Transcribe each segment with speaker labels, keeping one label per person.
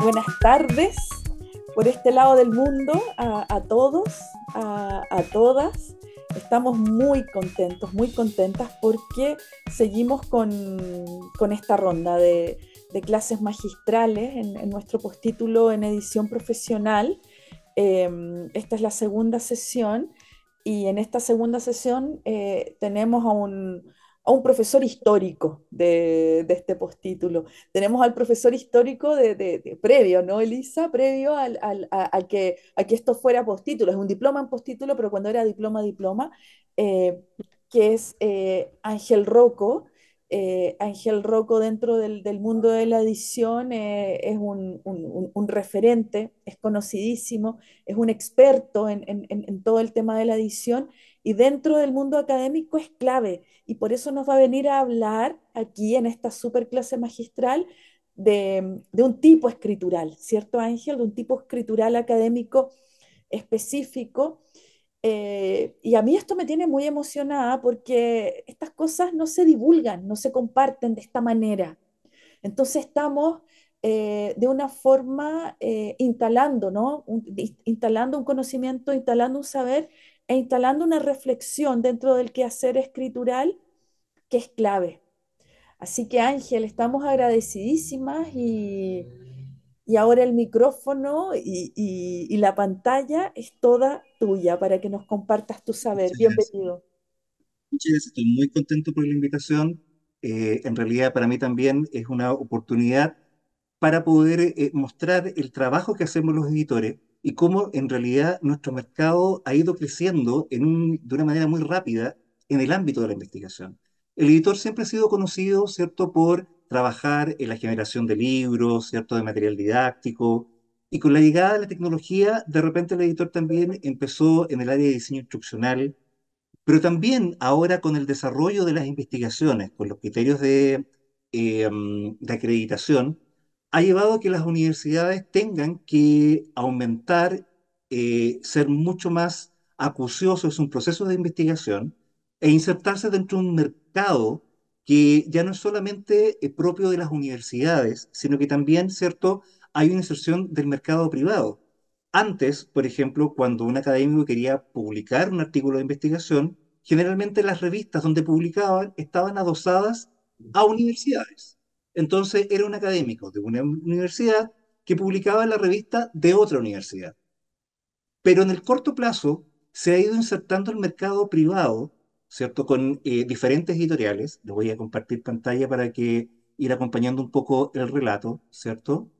Speaker 1: Buenas tardes por este lado del mundo a, todos, a, todas estamos muy contentos, muy contentas porque seguimos con, esta ronda de, clases magistrales en, nuestro postítulo en edición profesional. Em, esta es la segunda sesión y en esta segunda sesión eh, tenemos a un, profesor histórico de, este postítulo. Tenemos al profesor histórico de, de, previo, ¿no, Elisa? Previo al, al a, que, esto fuera postítulo. Es un diploma en postítulo, pero cuando era diploma, diploma, eh, que es eh, Ángel Rocco, eh, Ángel Rocco dentro del, mundo de la edición eh, es un, referente, es conocidísimo, es un experto en, todo el tema de la edición y dentro del mundo académico es clave y por eso nos va a venir a hablar aquí en esta super clase magistral de un tipo escritural, ¿cierto Ángel? De un tipo escritural académico específico eh, y a mí esto me tiene muy emocionada porque estas cosas no se divulgan, no se comparten de esta manera. Entonces estamos eh, de una forma eh, instalando, ¿no? instalando un conocimiento, instalando un saber e instalando una reflexión dentro del quehacer escritural que es clave. Así que Ángel, estamos agradecidísimas y y ahora el micrófono y, la pantalla es toda tuya para que nos compartas tu saber. Bienvenido.
Speaker 2: Muchas gracias, estoy muy contento por la invitación. Eh, en realidad para mí también es una oportunidad para poder eh, mostrar el trabajo que hacemos los editores y cómo en realidad nuestro mercado ha ido creciendo en de una manera muy rápida en el ámbito de la investigación. El editor siempre ha sido conocido, ¿cierto?, por trabajar en la generación de libros, ¿cierto? de material didáctico. Y con la llegada de la tecnología, de repente el editor también empezó en el área de diseño instruccional, pero también ahora con el desarrollo de las investigaciones, con los criterios de, em, acreditación, ha llevado a que las universidades tengan que aumentar, eh, ser mucho más acuciosos en un proceso de investigación e insertarse dentro de un mercado que ya no es solamente eh, propio de las universidades, sino que también, ¿cierto?, hay una inserción del mercado privado. Antes, por ejemplo, cuando un académico quería publicar un artículo de investigación, generalmente las revistas donde publicaban estaban adosadas a universidades. Entonces era un académico de una universidad que publicaba en la revista de otra universidad. Pero en el corto plazo se ha ido insertando el mercado privado ¿cierto? Con eh, diferentes editoriales. Les voy a compartir pantalla para que ir acompañando un poco el relato, ¿cierto?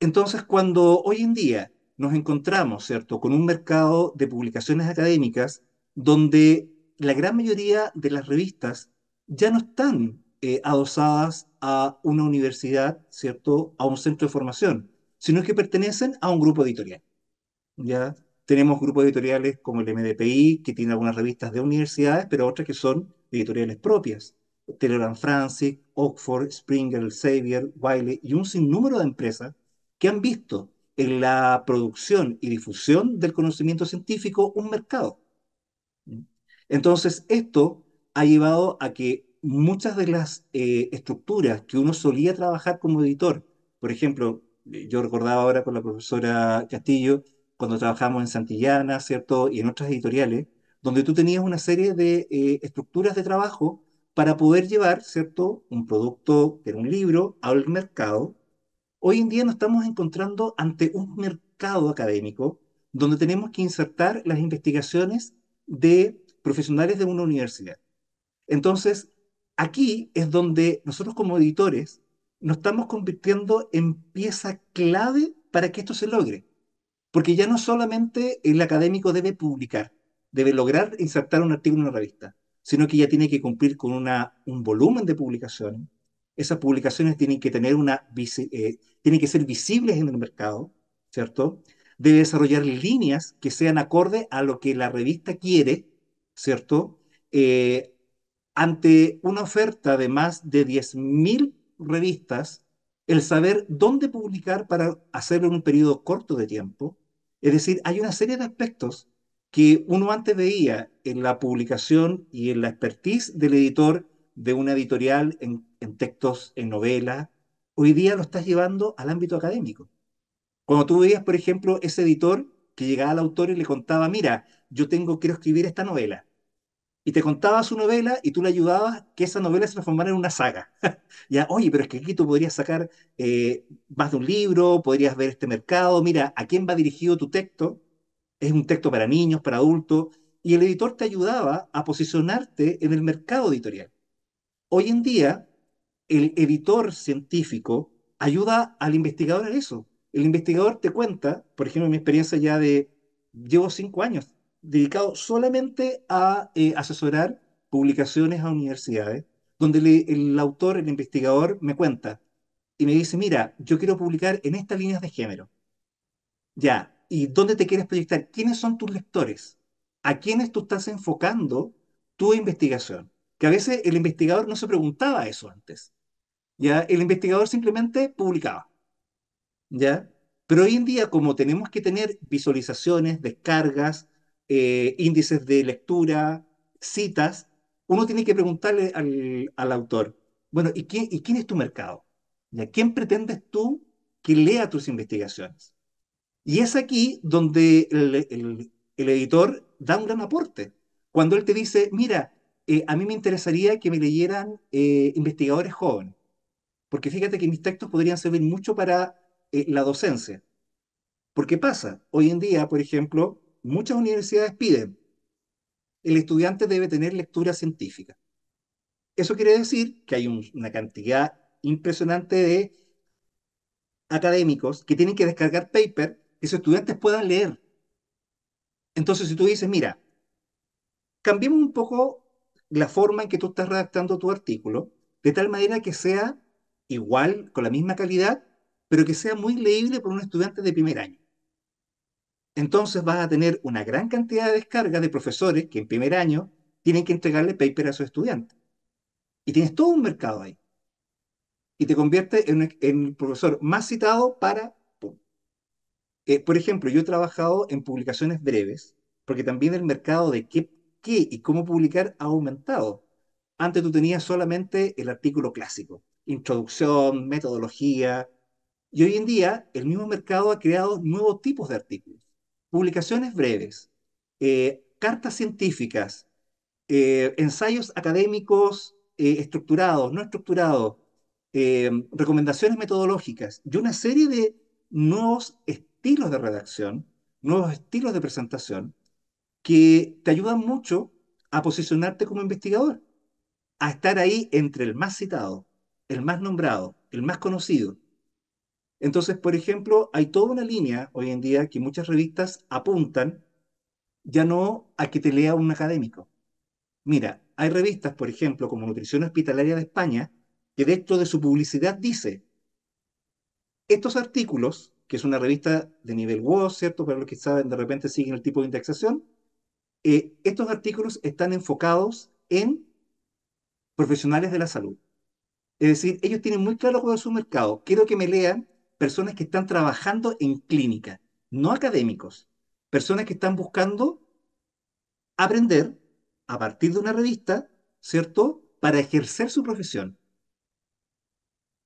Speaker 2: Entonces, cuando hoy en día nos encontramos, ¿cierto?, con un mercado de publicaciones académicas donde la gran mayoría de las revistas ya no están eh, adosadas a una universidad, ¿cierto?, a un centro de formación, sino que pertenecen a un grupo editorial. ¿Ya? Tenemos grupos editoriales como el MDPI, que tiene algunas revistas de universidades, pero otras que son editoriales propias. Telegram Francis, Oxford, Springer, Xavier, Wiley y un sinnúmero de empresas que han visto en la producción y difusión del conocimiento científico un mercado. Entonces, esto ha llevado a que muchas de las eh, estructuras que uno solía trabajar como editor, por ejemplo, yo recordaba ahora con la profesora Castillo, cuando trabajamos en Santillana, ¿cierto? Y en otras editoriales, donde tú tenías una serie de eh, estructuras de trabajo para poder llevar, ¿cierto? Un producto que era un libro al mercado. Hoy en día nos estamos encontrando ante un mercado académico donde tenemos que insertar las investigaciones de profesionales de una universidad. Entonces, aquí es donde nosotros como editores nos estamos convirtiendo en pieza clave para que esto se logre porque ya no solamente el académico debe publicar, debe lograr insertar un artículo en una revista, sino que ya tiene que cumplir con un volumen de publicaciones. Esas publicaciones tienen que, tener una, eh, tienen que ser visibles en el mercado, ¿cierto? Debe desarrollar líneas que sean acorde a lo que la revista quiere, ¿cierto? Eh, ante una oferta de más de 10.000 revistas el saber dónde publicar para hacerlo en un periodo corto de tiempo. Es decir, hay una serie de aspectos que uno antes veía en la publicación y en la expertise del editor de una editorial en, textos, en novelas, hoy día lo estás llevando al ámbito académico. Cuando tú veías, por ejemplo, ese editor que llegaba al autor y le contaba, mira, yo tengo, quiero escribir esta novela, y te contaba su novela y tú le ayudabas que esa novela se transformara en una saga. ya, oye, pero es que aquí tú podrías sacar eh, más de un libro, podrías ver este mercado, mira, ¿a quién va dirigido tu texto? Es un texto para niños, para adultos, y el editor te ayudaba a posicionarte en el mercado editorial. Hoy en día, el editor científico ayuda al investigador en eso. El investigador te cuenta, por ejemplo, mi experiencia ya de, llevo cinco años dedicado solamente a eh, asesorar publicaciones a universidades, donde el autor, el investigador, me cuenta y me dice, mira, yo quiero publicar en estas líneas de género. Ya, ¿y dónde te quieres proyectar? ¿Quiénes son tus lectores? ¿A quiénes tú estás enfocando tu investigación? Que a veces el investigador no se preguntaba eso antes. ¿Ya? El investigador simplemente publicaba. ¿Ya? Pero hoy en día, como tenemos que tener visualizaciones, descargas, eh, índices de lectura, citas, uno tiene que preguntarle al, autor, bueno, ¿y quién, quién, es tu mercado? ¿Y a quién pretendes tú que lea tus investigaciones? Y es aquí donde el, editor da un gran aporte. Cuando él te dice, mira, eh, a mí me interesaría que me leyeran eh, investigadores jóvenes, porque fíjate que mis textos podrían servir mucho para la docencia. Porque pasa, hoy en día, por ejemplo, muchas universidades piden, el estudiante debe tener lectura científica. Eso quiere decir que hay una cantidad impresionante de académicos que tienen que descargar paper que sus estudiantes puedan leer. Entonces, si tú dices, mira, cambiemos un poco la forma en que tú estás redactando tu artículo, de tal manera que sea igual, con la misma calidad, pero que sea muy leíble por un estudiante de primer año entonces vas a tener una gran cantidad de descargas de profesores que en primer año tienen que entregarle paper a sus estudiantes. Y tienes todo un mercado ahí. Y te convierte en, el profesor más citado para... Eh, por ejemplo, yo he trabajado en publicaciones breves, porque también el mercado de qué, qué y cómo publicar ha aumentado. Antes tú tenías solamente el artículo clásico, introducción, metodología, y hoy en día el mismo mercado ha creado nuevos tipos de artículos publicaciones breves, eh, cartas científicas, eh, ensayos académicos eh, estructurados, no estructurados, recomendaciones metodológicas y una serie de nuevos estilos de redacción, nuevos estilos de presentación que te ayudan mucho a posicionarte como investigador, a estar ahí entre el más citado, el más nombrado, el más conocido entonces, por ejemplo, hay toda una línea hoy en día que muchas revistas apuntan ya no a que te lea un académico. Mira, hay revistas, por ejemplo, como Nutrición Hospitalaria de España, que dentro de su publicidad dice, estos artículos, que es una revista de nivel WOS, ¿cierto? Para los que saben, de repente siguen el tipo de indexación, eh, estos artículos están enfocados en profesionales de la salud. Es decir, ellos tienen muy claro cuál es su mercado. Quiero que me lean personas que están trabajando en clínica, no académicos, personas que están buscando aprender a partir de una revista, ¿cierto? Para ejercer su profesión.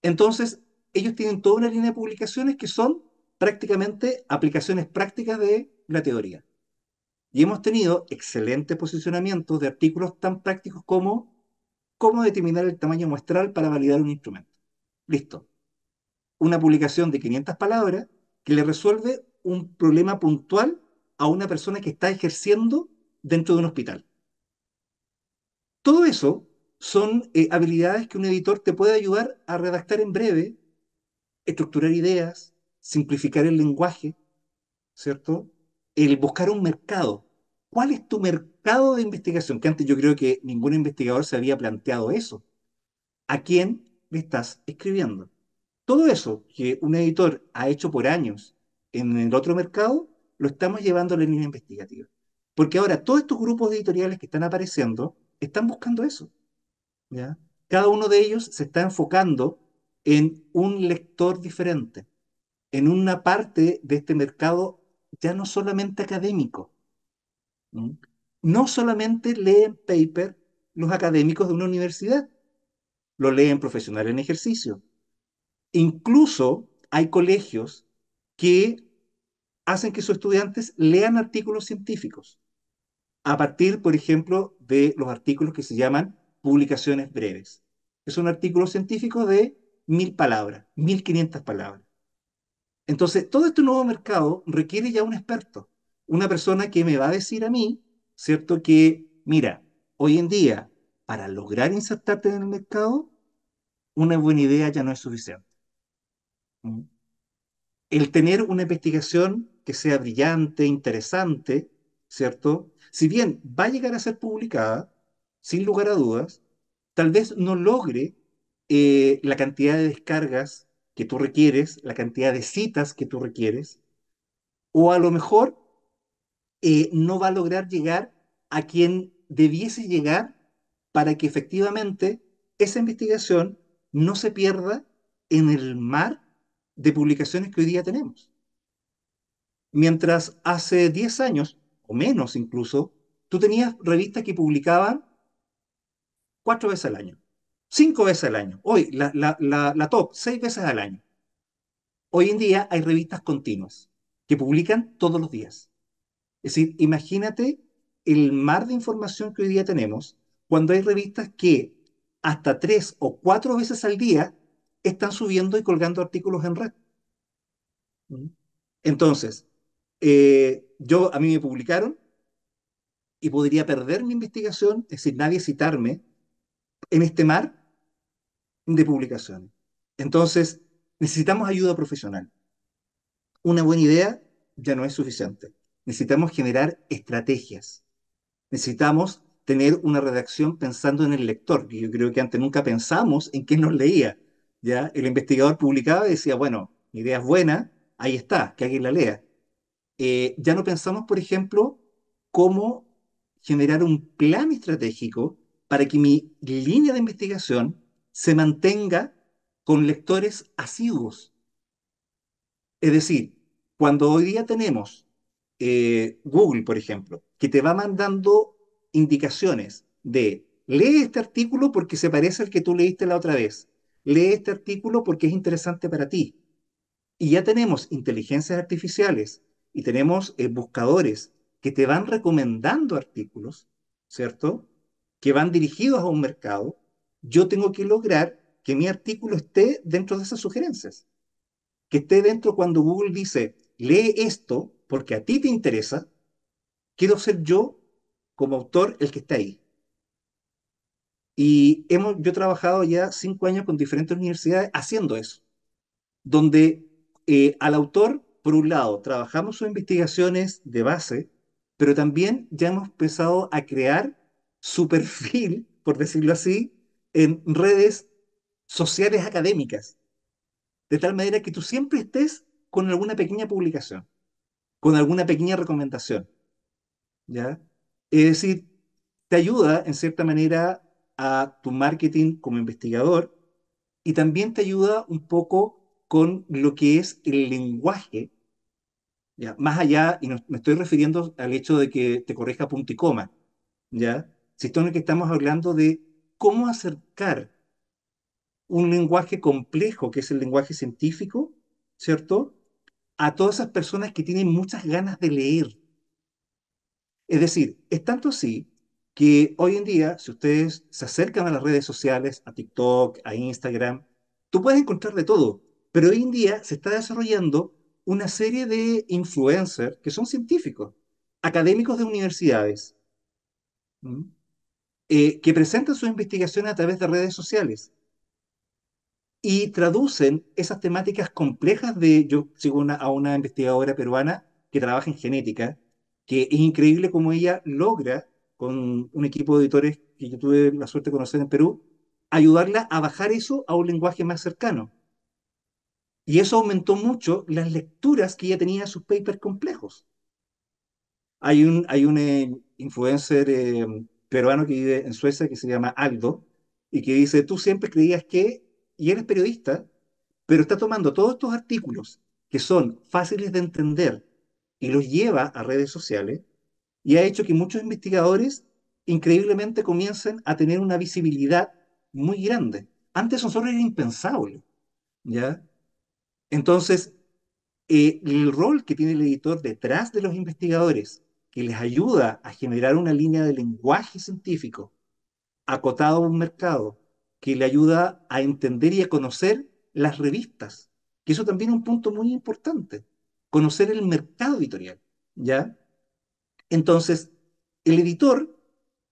Speaker 2: Entonces, ellos tienen toda una línea de publicaciones que son prácticamente aplicaciones prácticas de la teoría. Y hemos tenido excelentes posicionamientos de artículos tan prácticos como cómo determinar el tamaño muestral para validar un instrumento. Listo una publicación de 500 palabras que le resuelve un problema puntual a una persona que está ejerciendo dentro de un hospital. Todo eso son eh, habilidades que un editor te puede ayudar a redactar en breve, estructurar ideas, simplificar el lenguaje, ¿cierto? El buscar un mercado. ¿Cuál es tu mercado de investigación? Que antes yo creo que ningún investigador se había planteado eso. ¿A quién le estás escribiendo? Todo eso que un editor ha hecho por años en el otro mercado, lo estamos llevando a la línea investigativa. Porque ahora todos estos grupos editoriales que están apareciendo están buscando eso. ¿ya? Cada uno de ellos se está enfocando en un lector diferente, en una parte de este mercado ya no solamente académico. No solamente leen paper los académicos de una universidad, lo leen profesionales en ejercicio, Incluso hay colegios que hacen que sus estudiantes lean artículos científicos a partir, por ejemplo, de los artículos que se llaman publicaciones breves. Es un artículo científico de mil palabras, mil quinientas palabras. Entonces, todo este nuevo mercado requiere ya un experto, una persona que me va a decir a mí, ¿cierto? Que, mira, hoy en día, para lograr insertarte en el mercado, una buena idea ya no es suficiente el tener una investigación que sea brillante, interesante, ¿cierto? Si bien va a llegar a ser publicada, sin lugar a dudas, tal vez no logre eh, la cantidad de descargas que tú requieres, la cantidad de citas que tú requieres, o a lo mejor eh, no va a lograr llegar a quien debiese llegar para que efectivamente esa investigación no se pierda en el mar de publicaciones que hoy día tenemos. Mientras hace 10 años, o menos incluso, tú tenías revistas que publicaban cuatro veces al año, cinco veces al año, hoy la, top, seis veces al año. Hoy en día hay revistas continuas que publican todos los días. Es decir, imagínate el mar de información que hoy día tenemos cuando hay revistas que hasta tres o cuatro veces al día están subiendo y colgando artículos en red. Entonces, eh, yo a mí me publicaron y podría perder mi investigación, es decir, nadie citarme en este mar de publicaciones. Entonces, necesitamos ayuda profesional. Una buena idea ya no es suficiente. Necesitamos generar estrategias. Necesitamos tener una redacción pensando en el lector. que Yo creo que antes nunca pensamos en quién nos leía. ¿ya? El investigador publicaba y decía, bueno, mi idea es buena, ahí está, que alguien la lea. Eh, ya no pensamos, por ejemplo, cómo generar un plan estratégico para que mi línea de investigación se mantenga con lectores asiduos. Es decir, cuando hoy día tenemos eh, Google, por ejemplo, que te va mandando indicaciones de lee este artículo porque se parece al que tú leíste la otra vez, lee este artículo porque es interesante para ti. Y ya tenemos inteligencias artificiales y tenemos eh, buscadores que te van recomendando artículos, ¿cierto? Que van dirigidos a un mercado. Yo tengo que lograr que mi artículo esté dentro de esas sugerencias. Que esté dentro cuando Google dice, lee esto porque a ti te interesa. Quiero ser yo como autor el que está ahí. Y hemos, yo he trabajado ya cinco años con diferentes universidades haciendo eso, donde eh, al autor, por un lado, trabajamos sus investigaciones de base, pero también ya hemos empezado a crear su perfil, por decirlo así, en redes sociales académicas, de tal manera que tú siempre estés con alguna pequeña publicación, con alguna pequeña recomendación. ¿Ya? Es decir, te ayuda en cierta manera a tu marketing como investigador y también te ayuda un poco con lo que es el lenguaje. ¿ya? Más allá, y me estoy refiriendo al hecho de que te corrija punto y coma, ¿ya? lo que estamos hablando de cómo acercar un lenguaje complejo, que es el lenguaje científico, ¿cierto? A todas esas personas que tienen muchas ganas de leer. Es decir, es tanto así que hoy en día, si ustedes se acercan a las redes sociales, a TikTok, a Instagram, tú puedes encontrar de todo, pero hoy en día se está desarrollando una serie de influencers que son científicos, académicos de universidades, eh, que presentan sus investigaciones a través de redes sociales y traducen esas temáticas complejas de, yo sigo a una investigadora peruana que trabaja en genética, que es increíble cómo ella logra con un equipo de editores que yo tuve la suerte de conocer en Perú, ayudarla a bajar eso a un lenguaje más cercano. Y eso aumentó mucho las lecturas que ella tenía de sus papers complejos. Hay un, hay un eh, influencer eh, peruano que vive en Suecia que se llama Aldo y que dice, tú siempre creías que, y eres periodista, pero está tomando todos estos artículos que son fáciles de entender y los lleva a redes sociales y ha hecho que muchos investigadores increíblemente comiencen a tener una visibilidad muy grande. Antes son era impensable, ¿ya? Entonces, eh, el rol que tiene el editor detrás de los investigadores, que les ayuda a generar una línea de lenguaje científico acotado a un mercado, que le ayuda a entender y a conocer las revistas, que eso también es un punto muy importante, conocer el mercado editorial, ¿ya? Entonces, el editor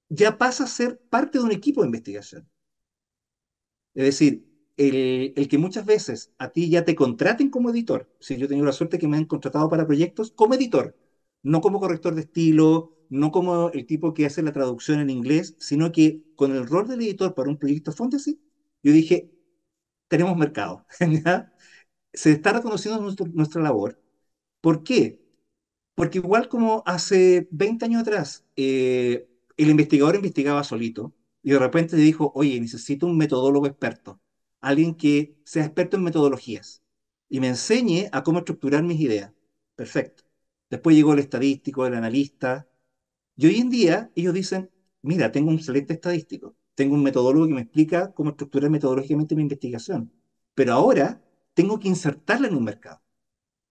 Speaker 2: ya pasa a ser parte de un equipo de investigación. Es decir, el, que muchas veces a ti ya te contraten como editor. Si yo he tenido la suerte que me han contratado para proyectos como editor, no como corrector de estilo, no como el tipo que hace la traducción en inglés, sino que con el rol del editor para un proyecto fantasy, yo dije, tenemos mercado. Se está reconociendo nuestra labor. ¿Por qué? Porque igual como hace 20 años atrás, eh, el investigador investigaba solito y de repente le dijo, oye, necesito un metodólogo experto, alguien que sea experto en metodologías y me enseñe a cómo estructurar mis ideas. Perfecto. Después llegó el estadístico, el analista. Y hoy en día ellos dicen, mira, tengo un excelente estadístico, tengo un metodólogo que me explica cómo estructurar metodológicamente mi investigación. Pero ahora tengo que insertarla en un mercado.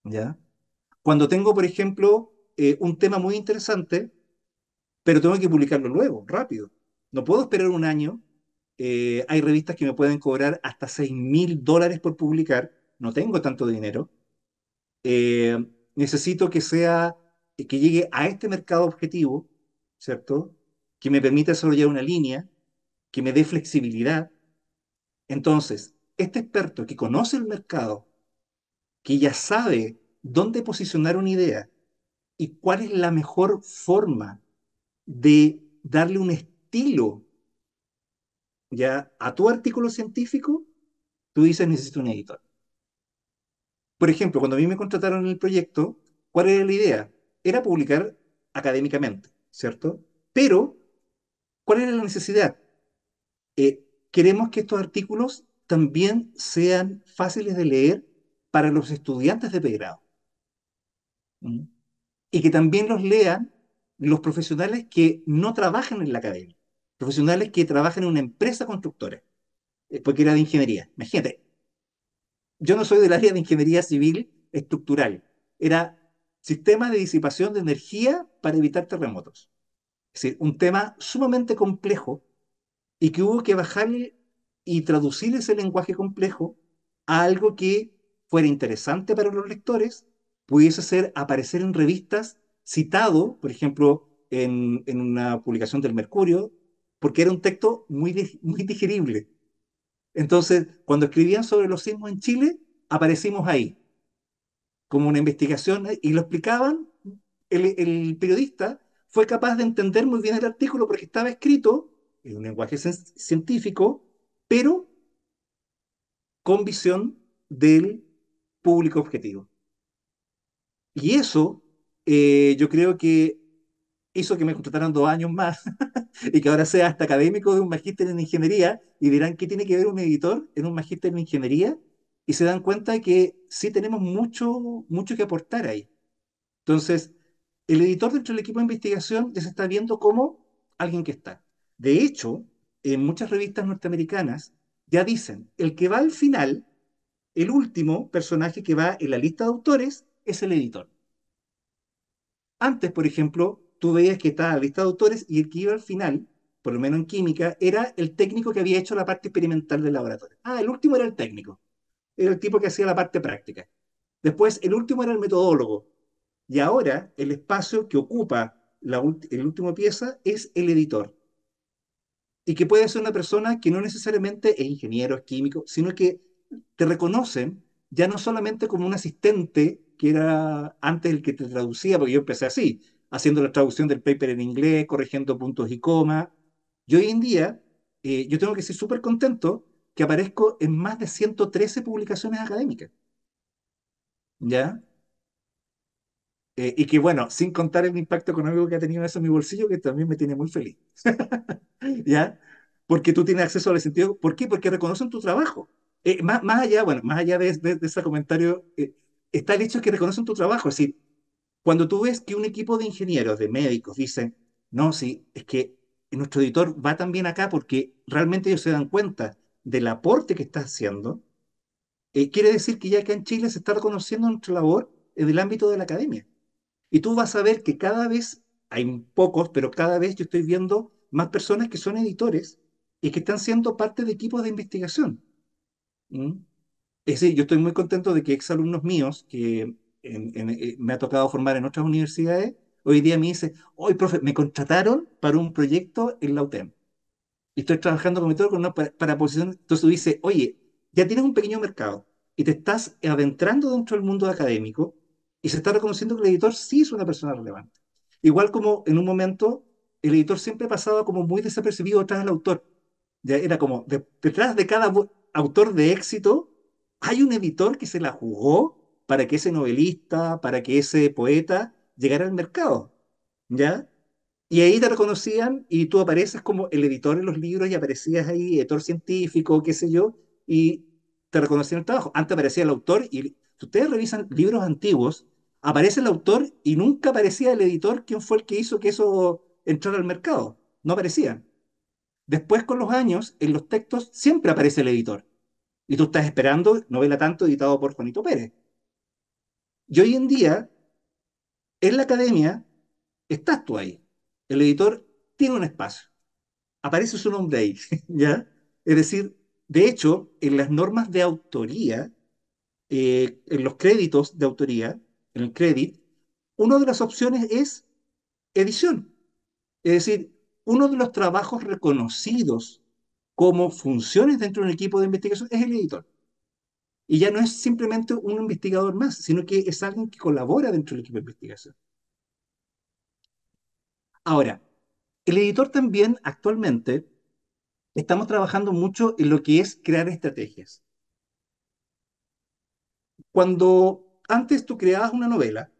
Speaker 2: ¿Ya? Cuando tengo, por ejemplo, eh, un tema muy interesante, pero tengo que publicarlo luego, rápido. No puedo esperar un año. Eh, hay revistas que me pueden cobrar hasta 6 mil dólares por publicar. No tengo tanto dinero. Eh, necesito que sea, que llegue a este mercado objetivo, ¿cierto? Que me permita desarrollar una línea, que me dé flexibilidad. Entonces, este experto que conoce el mercado, que ya sabe dónde posicionar una idea y cuál es la mejor forma de darle un estilo ya a tu artículo científico, tú dices necesito un editor. Por ejemplo, cuando a mí me contrataron en el proyecto, ¿cuál era la idea? Era publicar académicamente, ¿cierto? Pero, ¿cuál era la necesidad? Eh, queremos que estos artículos también sean fáciles de leer para los estudiantes de pregrado y que también los lean los profesionales que no trabajan en la academia, profesionales que trabajan en una empresa constructora, eh, porque era de ingeniería. Imagínate, yo no soy del área de ingeniería civil estructural, era sistema de disipación de energía para evitar terremotos. Es decir, un tema sumamente complejo y que hubo que bajar y traducir ese lenguaje complejo a algo que fuera interesante para los lectores pudiese hacer aparecer en revistas citado, por ejemplo, en, una publicación del Mercurio, porque era un texto muy, muy digerible. Entonces, cuando escribían sobre los sismos en Chile, aparecimos ahí, como una investigación, eh, y lo explicaban, el, el periodista fue capaz de entender muy bien el artículo porque estaba escrito en un lenguaje científico, pero con visión del público objetivo. Y eso eh, yo creo que hizo que me contrataran dos años más y que ahora sea hasta académico de un magíster en ingeniería y dirán, ¿qué tiene que ver un editor en un magíster en ingeniería? Y se dan cuenta que sí tenemos mucho, mucho que aportar ahí. Entonces, el editor dentro del equipo de investigación ya se está viendo como alguien que está. De hecho, en muchas revistas norteamericanas ya dicen, el que va al final, el último personaje que va en la lista de autores, es el editor. Antes, por ejemplo, tú veías que estaba la lista de autores y el que iba al final, por lo menos en química, era el técnico que había hecho la parte experimental del laboratorio. Ah, el último era el técnico, era el tipo que hacía la parte práctica. Después, el último era el metodólogo. Y ahora, el espacio que ocupa la última pieza es el editor. Y que puede ser una persona que no necesariamente es ingeniero, es químico, sino que te reconocen ya no solamente como un asistente que era antes el que te traducía, porque yo empecé así, haciendo la traducción del paper en inglés, corrigiendo puntos y comas. Y hoy en día, eh, yo tengo que ser súper contento que aparezco en más de 113 publicaciones académicas. ¿Ya? Eh, y que bueno, sin contar el impacto económico que ha tenido eso en mi bolsillo, que también me tiene muy feliz. ¿Ya? Porque tú tienes acceso al sentido. ¿Por qué? Porque reconocen tu trabajo. Eh, más, más allá, bueno, más allá de, de, ese comentario eh, está el hecho de que reconocen tu trabajo. Es decir, cuando tú ves que un equipo de ingenieros, de médicos, dicen, no, sí, es que nuestro editor va también acá porque realmente ellos se dan cuenta del aporte que está haciendo, eh, quiere decir que ya acá en Chile se está reconociendo nuestra labor en el ámbito de la academia. Y tú vas a ver que cada vez, hay pocos, pero cada vez yo estoy viendo más personas que son editores y que están siendo parte de equipos de investigación. ¿Mm? ese, yo estoy muy contento de que exalumnos míos que eh, me ha tocado formar en otras universidades, hoy día me dice, hoy, profe, me contrataron para un proyecto en la UTEM. Y estoy trabajando con mi con una para, posición. Entonces tú dices, oye, ya tienes un pequeño mercado y te estás adentrando dentro del mundo académico y se está reconociendo que el editor sí es una persona relevante. Igual como en un momento el editor siempre pasaba como muy desapercibido detrás del autor. Ya era como detrás de cada autor de éxito hay un editor que se la jugó para que ese novelista, para que ese poeta llegara al mercado, ¿ya? Y ahí te reconocían y tú apareces como el editor en los libros y aparecías ahí, editor científico, qué sé yo, y te reconocían el trabajo. Antes aparecía el autor y ustedes revisan libros antiguos, aparece el autor y nunca aparecía el editor, quien fue el que hizo que eso entrara al mercado. No aparecía. Después, con los años, en los textos siempre aparece el editor. Y tú estás esperando novela tanto editado por Juanito Pérez. Y hoy en día, en la academia, estás tú ahí. El editor tiene un espacio. Aparece su nombre ahí, ¿ya? Es decir, de hecho, en las normas de autoría, eh, en los créditos de autoría, en el crédito, una de las opciones es edición. Es decir, uno de los trabajos reconocidos Cómo funciones dentro de un equipo de investigación es el editor. Y ya no es simplemente un investigador más, sino que es alguien que colabora dentro del equipo de investigación. Ahora, el editor también actualmente estamos trabajando mucho en lo que es crear estrategias. Cuando antes tú creabas una novela,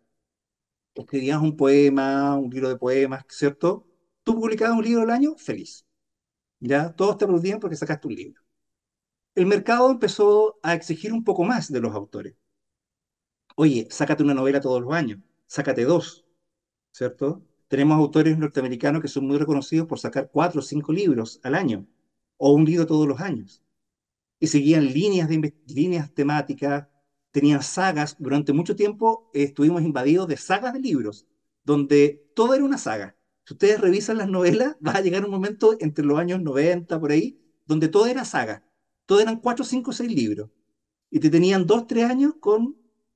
Speaker 2: escribías un poema, un libro de poemas, ¿cierto? Tú publicabas un libro al año, feliz. ¿ya? Todos te aplaudían porque sacaste un libro. El mercado empezó a exigir un poco más de los autores. Oye, sácate una novela todos los años, sácate dos, ¿cierto? Tenemos autores norteamericanos que son muy reconocidos por sacar cuatro o cinco libros al año, o un libro todos los años. Y seguían líneas, de, líneas temáticas, tenían sagas. Durante mucho tiempo estuvimos invadidos de sagas de libros, donde todo era una saga. Si ustedes revisan las novelas, va a llegar un momento entre los años 90, por ahí, donde todo era saga. Todo eran cuatro, cinco, seis libros. Y te tenían dos, tres años con,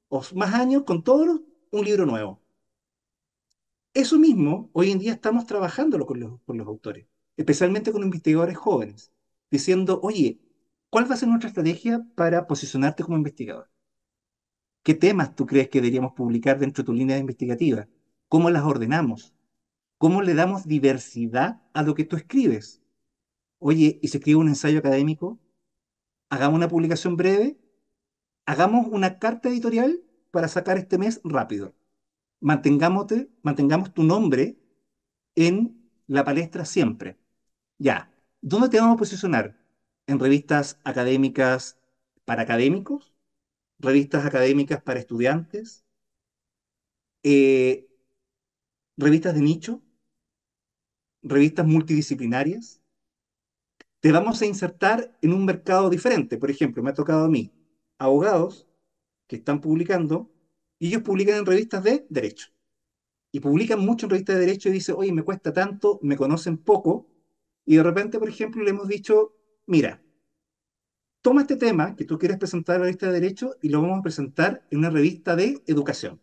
Speaker 2: o más años con todos un libro nuevo. Eso mismo, hoy en día estamos trabajándolo con los, con los autores, especialmente con investigadores jóvenes, diciendo, oye, ¿cuál va a ser nuestra estrategia para posicionarte como investigador? ¿Qué temas tú crees que deberíamos publicar dentro de tu línea de investigativa? ¿Cómo las ordenamos? ¿Cómo le damos diversidad a lo que tú escribes? Oye, ¿y si escribe un ensayo académico? ¿Hagamos una publicación breve? ¿Hagamos una carta editorial para sacar este mes rápido? mantengamos tu nombre en la palestra siempre. Ya, ¿dónde te vamos a posicionar? ¿En revistas académicas para académicos? ¿Revistas académicas para estudiantes? Eh, ¿Revistas de nicho? revistas multidisciplinarias, te vamos a insertar en un mercado diferente. Por ejemplo, me ha tocado a mí, abogados que están publicando, y ellos publican en revistas de derecho. Y publican mucho en revistas de derecho y dicen, oye, me cuesta tanto, me conocen poco. Y de repente, por ejemplo, le hemos dicho, mira, toma este tema que tú quieres presentar en la revista de derecho y lo vamos a presentar en una revista de educación.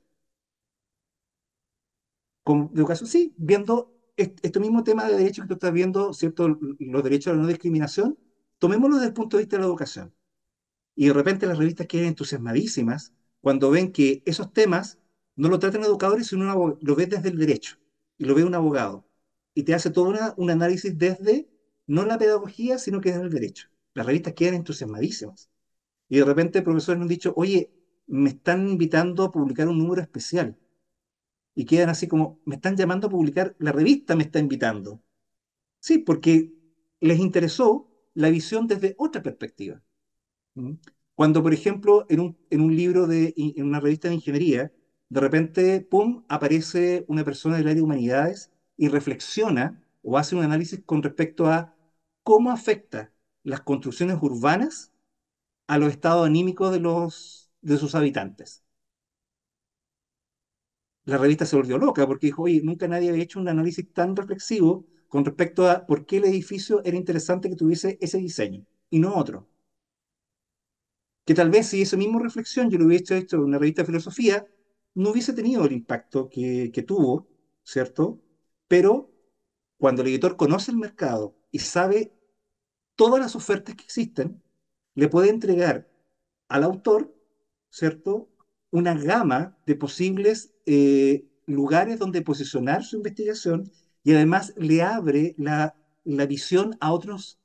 Speaker 2: Con educación, sí, viendo este mismo tema de derechos que tú estás viendo, ¿cierto? Los derechos a la no discriminación, tomémoslo desde el punto de vista de la educación. Y de repente las revistas quedan entusiasmadísimas cuando ven que esos temas no lo tratan educadores, sino lo ves desde el derecho y lo ve un abogado. Y te hace todo un análisis desde, no la pedagogía, sino que desde el derecho. Las revistas quedan entusiasmadísimas. Y de repente profesores nos han dicho, oye, me están invitando a publicar un número especial y quedan así como, me están llamando a publicar, la revista me está invitando. Sí, porque les interesó la visión desde otra perspectiva. ¿Mm? Cuando, por ejemplo, en un, libro de, en una revista de ingeniería, de repente, pum, aparece una persona del área de humanidades y reflexiona o hace un análisis con respecto a cómo afecta las construcciones urbanas a los estados anímicos de, los, de sus habitantes la revista se volvió loca porque dijo, oye, nunca nadie había hecho un análisis tan reflexivo con respecto a por qué el edificio era interesante que tuviese ese diseño y no otro. Que tal vez si esa misma reflexión yo lo hubiese hecho en una revista de filosofía, no hubiese tenido el impacto que tuvo, ¿cierto? Pero cuando el editor conoce el mercado y sabe todas las ofertas que existen, le puede entregar al autor, ¿cierto? una gama de posibles eh, lugares donde posicionar su investigación y además le abre la, visión a otros,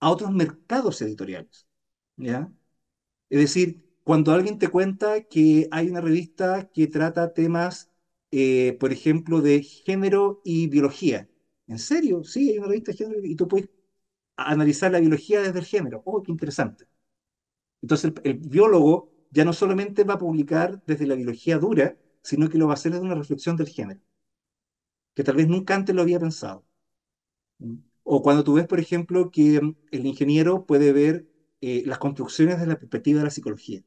Speaker 2: a otros mercados editoriales. ¿ya? Es decir, cuando alguien te cuenta que hay una revista que trata temas, eh, por ejemplo, de género y biología. ¿En serio? Sí, hay una revista de género y tú puedes analizar la biología desde el género. ¡Oh, qué interesante! Entonces el biólogo ya no solamente va a publicar desde la biología dura, sino que lo va a hacer desde una reflexión del género, que tal vez nunca antes lo había pensado. O cuando tú ves, por ejemplo, que mm, el ingeniero puede ver eh, las construcciones desde la perspectiva de la psicología.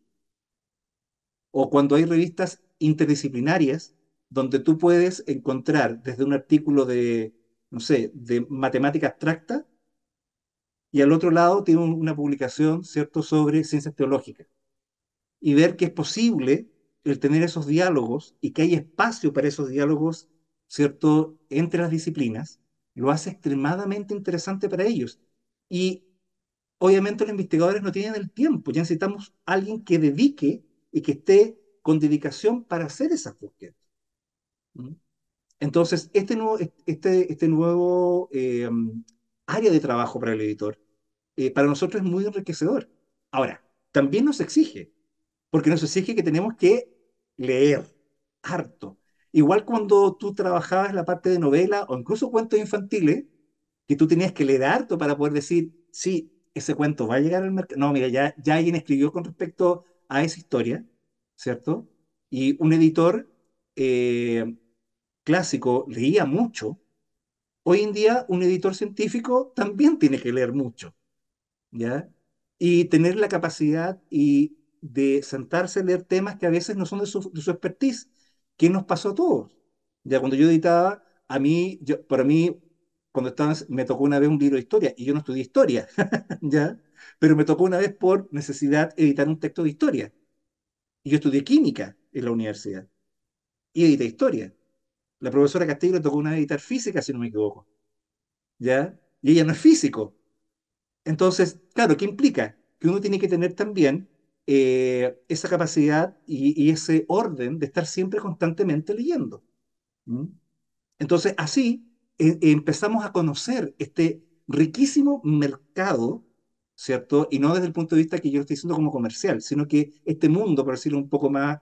Speaker 2: O cuando hay revistas interdisciplinarias donde tú puedes encontrar desde un artículo de, no sé, de matemática abstracta, y al otro lado tiene una publicación, ¿cierto?, sobre ciencias teológicas y ver que es posible el tener esos diálogos y que hay espacio para esos diálogos, ¿cierto?, entre las disciplinas, lo hace extremadamente interesante para ellos. Y obviamente los investigadores no tienen el tiempo, ya necesitamos alguien que dedique y que esté con dedicación para hacer esas búsquedas. ¿Mm? Entonces, este nuevo, este, este nuevo eh, área de trabajo para el editor, eh, para nosotros es muy enriquecedor. Ahora, también nos exige, porque nos exige que tenemos que leer harto. Igual cuando tú trabajabas la parte de novela o incluso cuentos infantiles, que tú tenías que leer harto para poder decir, sí, ese cuento va a llegar al mercado. No, mira, ya, ya alguien escribió con respecto a esa historia, ¿cierto? Y un editor eh, clásico leía mucho. Hoy en día, un editor científico también tiene que leer mucho, ¿ya? Y tener la capacidad y de sentarse a leer temas que a veces no son de su, expertise, que nos pasó a todos. Ya cuando yo editaba, a mí, para mí, cuando estaba, me tocó una vez un libro de historia, y yo no estudié historia, ¿ya? Pero me tocó una vez por necesidad editar un texto de historia. Y yo estudié química en la universidad, y edité historia. La profesora Castillo le tocó una vez editar física, si no me equivoco, ¿ya? Y ella no es físico. Entonces, claro, ¿qué implica? Que uno tiene que tener también eh, esa capacidad y, ese orden de estar siempre constantemente leyendo. Entonces, así eh, empezamos a conocer este riquísimo mercado, ¿cierto? Y no desde el punto de vista que yo estoy diciendo como comercial, sino que este mundo, por decirlo un poco más,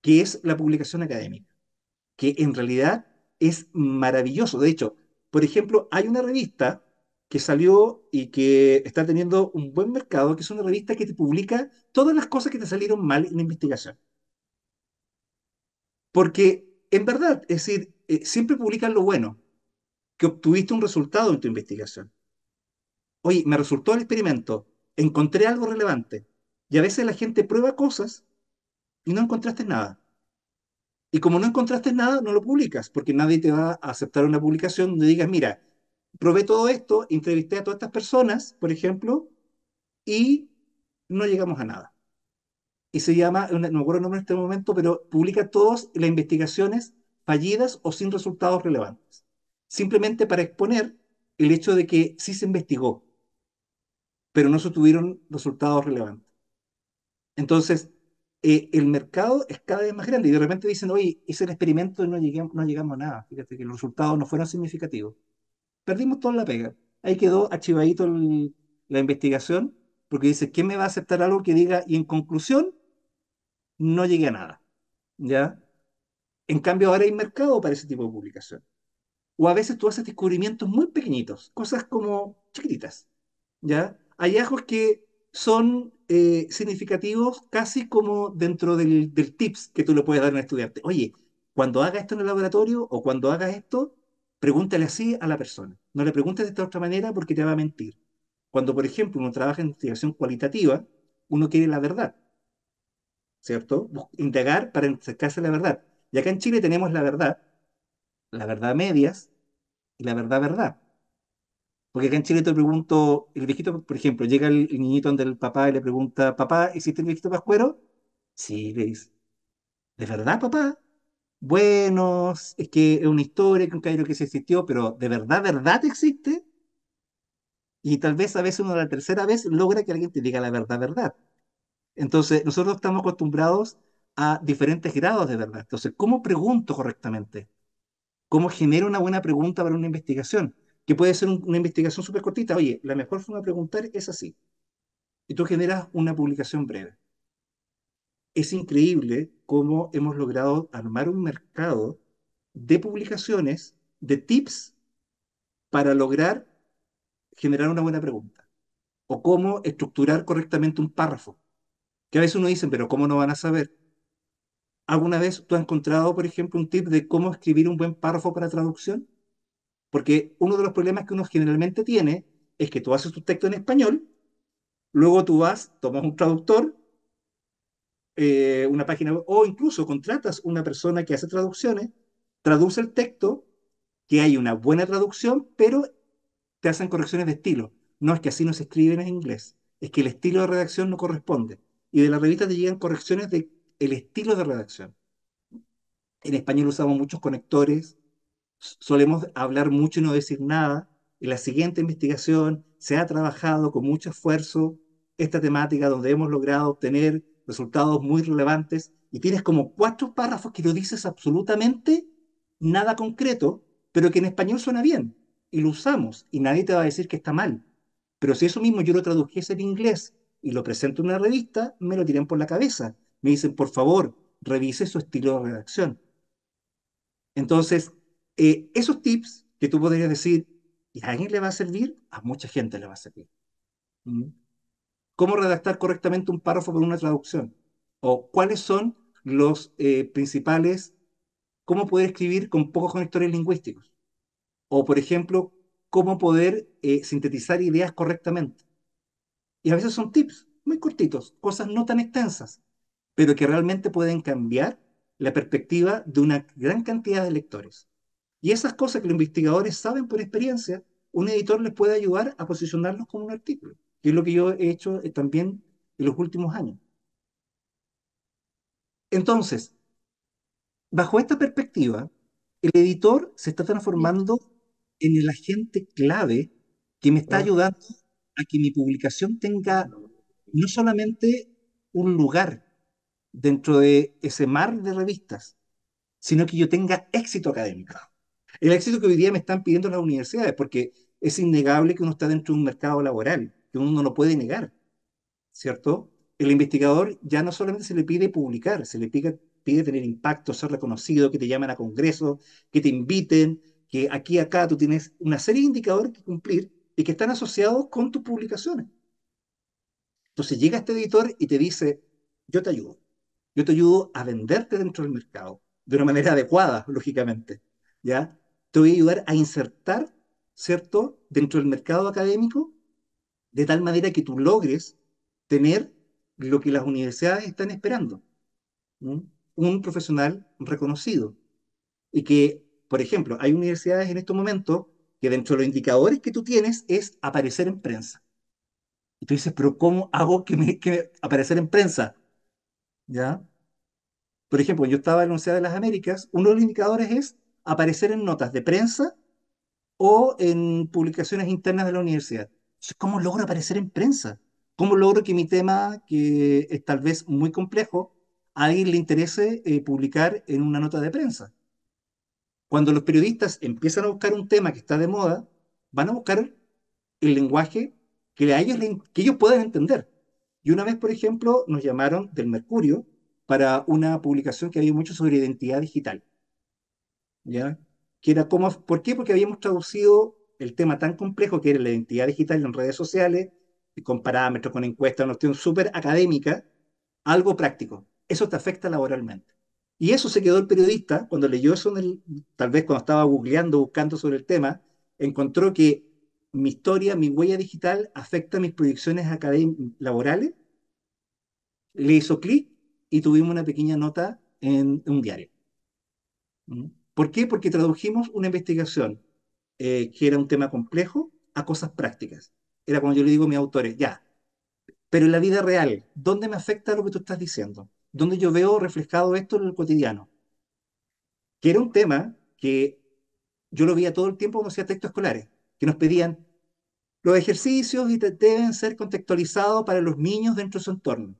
Speaker 2: que es la publicación académica, que en realidad es maravilloso. De hecho, por ejemplo, hay una revista que salió y que está teniendo un buen mercado, que es una revista que te publica todas las cosas que te salieron mal en la investigación. Porque en verdad, es decir, eh, siempre publican lo bueno, que obtuviste un resultado en tu investigación. Oye, me resultó el experimento, encontré algo relevante. Y a veces la gente prueba cosas y no encontraste nada. Y como no encontraste nada, no lo publicas, porque nadie te va a aceptar una publicación donde digas, mira, probé todo esto, entrevisté a todas estas personas, por ejemplo, y no llegamos a nada. Y se llama, no me acuerdo el nombre en este momento, pero publica todas las investigaciones fallidas o sin resultados relevantes. Simplemente para exponer el hecho de que sí se investigó, pero no se tuvieron resultados relevantes. Entonces, eh, el mercado es cada vez más grande y de repente dicen, oye, hice el experimento y no, no llegamos a nada. Fíjate que los resultados no fueron significativos perdimos toda la pega. Ahí quedó archivadito la investigación, porque dice, ¿quién me va a aceptar algo que diga? Y en conclusión, no llegué a nada. ¿Ya? En cambio, ahora hay mercado para ese tipo de publicación. O a veces tú haces descubrimientos muy pequeñitos, cosas como chiquititas, ¿ya? Hallazgos que son eh, significativos casi como dentro del, del tips que tú le puedes dar a un estudiante. Oye, cuando haga esto en el laboratorio o cuando haga esto, Pregúntale así a la persona. No le preguntes de esta otra manera porque te va a mentir. Cuando, por ejemplo, uno trabaja en investigación cualitativa, uno quiere la verdad, ¿cierto? Indagar para acercarse a la verdad. Y acá en Chile tenemos la verdad, la verdad medias y la verdad verdad. Porque acá en Chile te pregunto, el viejito, por ejemplo, llega el, niñito donde el papá y le pregunta, papá, ¿existe el viejito pascuero? Sí, le dice. ¿De verdad, papá? buenos, es que es una historia, que un Cairo que se existió, pero de verdad, verdad existe. Y tal vez a veces uno la tercera vez logra que alguien te diga la verdad, verdad. Entonces, nosotros estamos acostumbrados a diferentes grados de verdad. Entonces, ¿cómo pregunto correctamente? ¿Cómo genero una buena pregunta para una investigación? Que puede ser una investigación súper cortita. Oye, la mejor forma de preguntar es así. Y tú generas una publicación breve es increíble cómo hemos logrado armar un mercado de publicaciones, de tips para lograr generar una buena pregunta o cómo estructurar correctamente un párrafo. Que a veces uno dice, pero ¿cómo no van a saber? ¿Alguna vez tú has encontrado, por ejemplo, un tip de cómo escribir un buen párrafo para traducción? Porque uno de los problemas que uno generalmente tiene es que tú haces tu texto en español, luego tú vas, tomas un traductor, eh, una página o incluso contratas una persona que hace traducciones, traduce el texto, que hay una buena traducción, pero te hacen correcciones de estilo. No es que así no se escriben en inglés, es que el estilo de redacción no corresponde. Y de la revista te llegan correcciones del de estilo de redacción. En español usamos muchos conectores, solemos hablar mucho y no decir nada. En la siguiente investigación se ha trabajado con mucho esfuerzo esta temática donde hemos logrado obtener resultados muy relevantes, y tienes como cuatro párrafos que lo dices absolutamente nada concreto, pero que en español suena bien, y lo usamos, y nadie te va a decir que está mal. Pero si eso mismo yo lo tradujese en inglés y lo presento en una revista, me lo tiran por la cabeza. Me dicen, por favor, revise su estilo de redacción. Entonces, eh, esos tips que tú podrías decir, ¿y a alguien le va a servir? A mucha gente le va a servir. Mm cómo redactar correctamente un párrafo para una traducción, o cuáles son los eh, principales, cómo poder escribir con pocos conectores lingüísticos, o por ejemplo, cómo poder eh, sintetizar ideas correctamente. Y a veces son tips muy cortitos, cosas no tan extensas, pero que realmente pueden cambiar la perspectiva de una gran cantidad de lectores. Y esas cosas que los investigadores saben por experiencia, un editor les puede ayudar a posicionarlos como un artículo que es lo que yo he hecho eh, también en los últimos años. Entonces, bajo esta perspectiva, el editor se está transformando en el agente clave que me está ayudando a que mi publicación tenga no solamente un lugar dentro de ese mar de revistas, sino que yo tenga éxito académico. El éxito que hoy día me están pidiendo las universidades, porque es innegable que uno está dentro de un mercado laboral que uno no puede negar, ¿cierto? El investigador ya no solamente se le pide publicar, se le pide, pide tener impacto, ser reconocido, que te llamen a congresos, que te inviten, que aquí acá tú tienes una serie de indicadores que cumplir y que están asociados con tus publicaciones. Entonces llega este editor y te dice, yo te ayudo, yo te ayudo a venderte dentro del mercado, de una manera adecuada, lógicamente, ¿ya? Te voy a ayudar a insertar, ¿cierto?, dentro del mercado académico de tal manera que tú logres tener lo que las universidades están esperando. Un profesional reconocido. Y que, por ejemplo, hay universidades en este momento que dentro de los indicadores que tú tienes es aparecer en prensa. Y tú dices, pero ¿cómo hago que me, aparecer en prensa? ¿Ya? Por ejemplo, yo estaba en la Universidad de las Américas, uno de los indicadores es aparecer en notas de prensa o en publicaciones internas de la universidad. ¿cómo logro aparecer en prensa? ¿Cómo logro que mi tema, que es tal vez muy complejo, a alguien le interese eh, publicar en una nota de prensa? Cuando los periodistas empiezan a buscar un tema que está de moda, van a buscar el lenguaje que, ellos, que ellos puedan entender. Y una vez, por ejemplo, nos llamaron del Mercurio para una publicación que había mucho sobre identidad digital. ¿Ya? Que era como, ¿Por qué? Porque habíamos traducido el tema tan complejo que era la identidad digital en redes sociales, con parámetros, con encuestas, una opción súper académica, algo práctico. Eso te afecta laboralmente. Y eso se quedó el periodista, cuando leyó eso, en el, tal vez cuando estaba googleando, buscando sobre el tema, encontró que mi historia, mi huella digital afecta mis proyecciones laborales. Le hizo clic y tuvimos una pequeña nota en un diario. ¿Mm? ¿Por qué? Porque tradujimos una investigación eh, que era un tema complejo, a cosas prácticas. Era cuando yo le digo a mis autores, ya, pero en la vida real, ¿dónde me afecta lo que tú estás diciendo? ¿Dónde yo veo reflejado esto en el cotidiano? Que era un tema que yo lo veía todo el tiempo cuando hacía textos escolares, que nos pedían los ejercicios y deben ser contextualizados para los niños dentro de su entorno.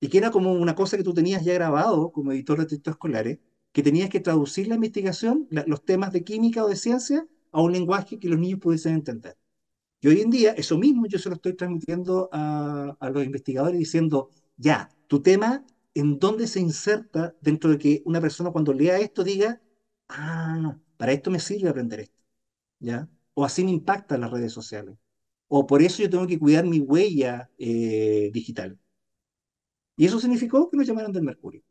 Speaker 2: Y que era como una cosa que tú tenías ya grabado como editor de textos escolares, que tenías que traducir la investigación, los temas de química o de ciencia, a un lenguaje que los niños pudiesen entender. Y hoy en día, eso mismo yo se lo estoy transmitiendo a, los investigadores diciendo, ya, tu tema, ¿en dónde se inserta dentro de que una persona cuando lea esto diga, ah, para esto me sirve aprender esto, ¿ya? O así me impactan las redes sociales. O por eso yo tengo que cuidar mi huella eh, digital. Y eso significó que nos llamaron del Mercurio.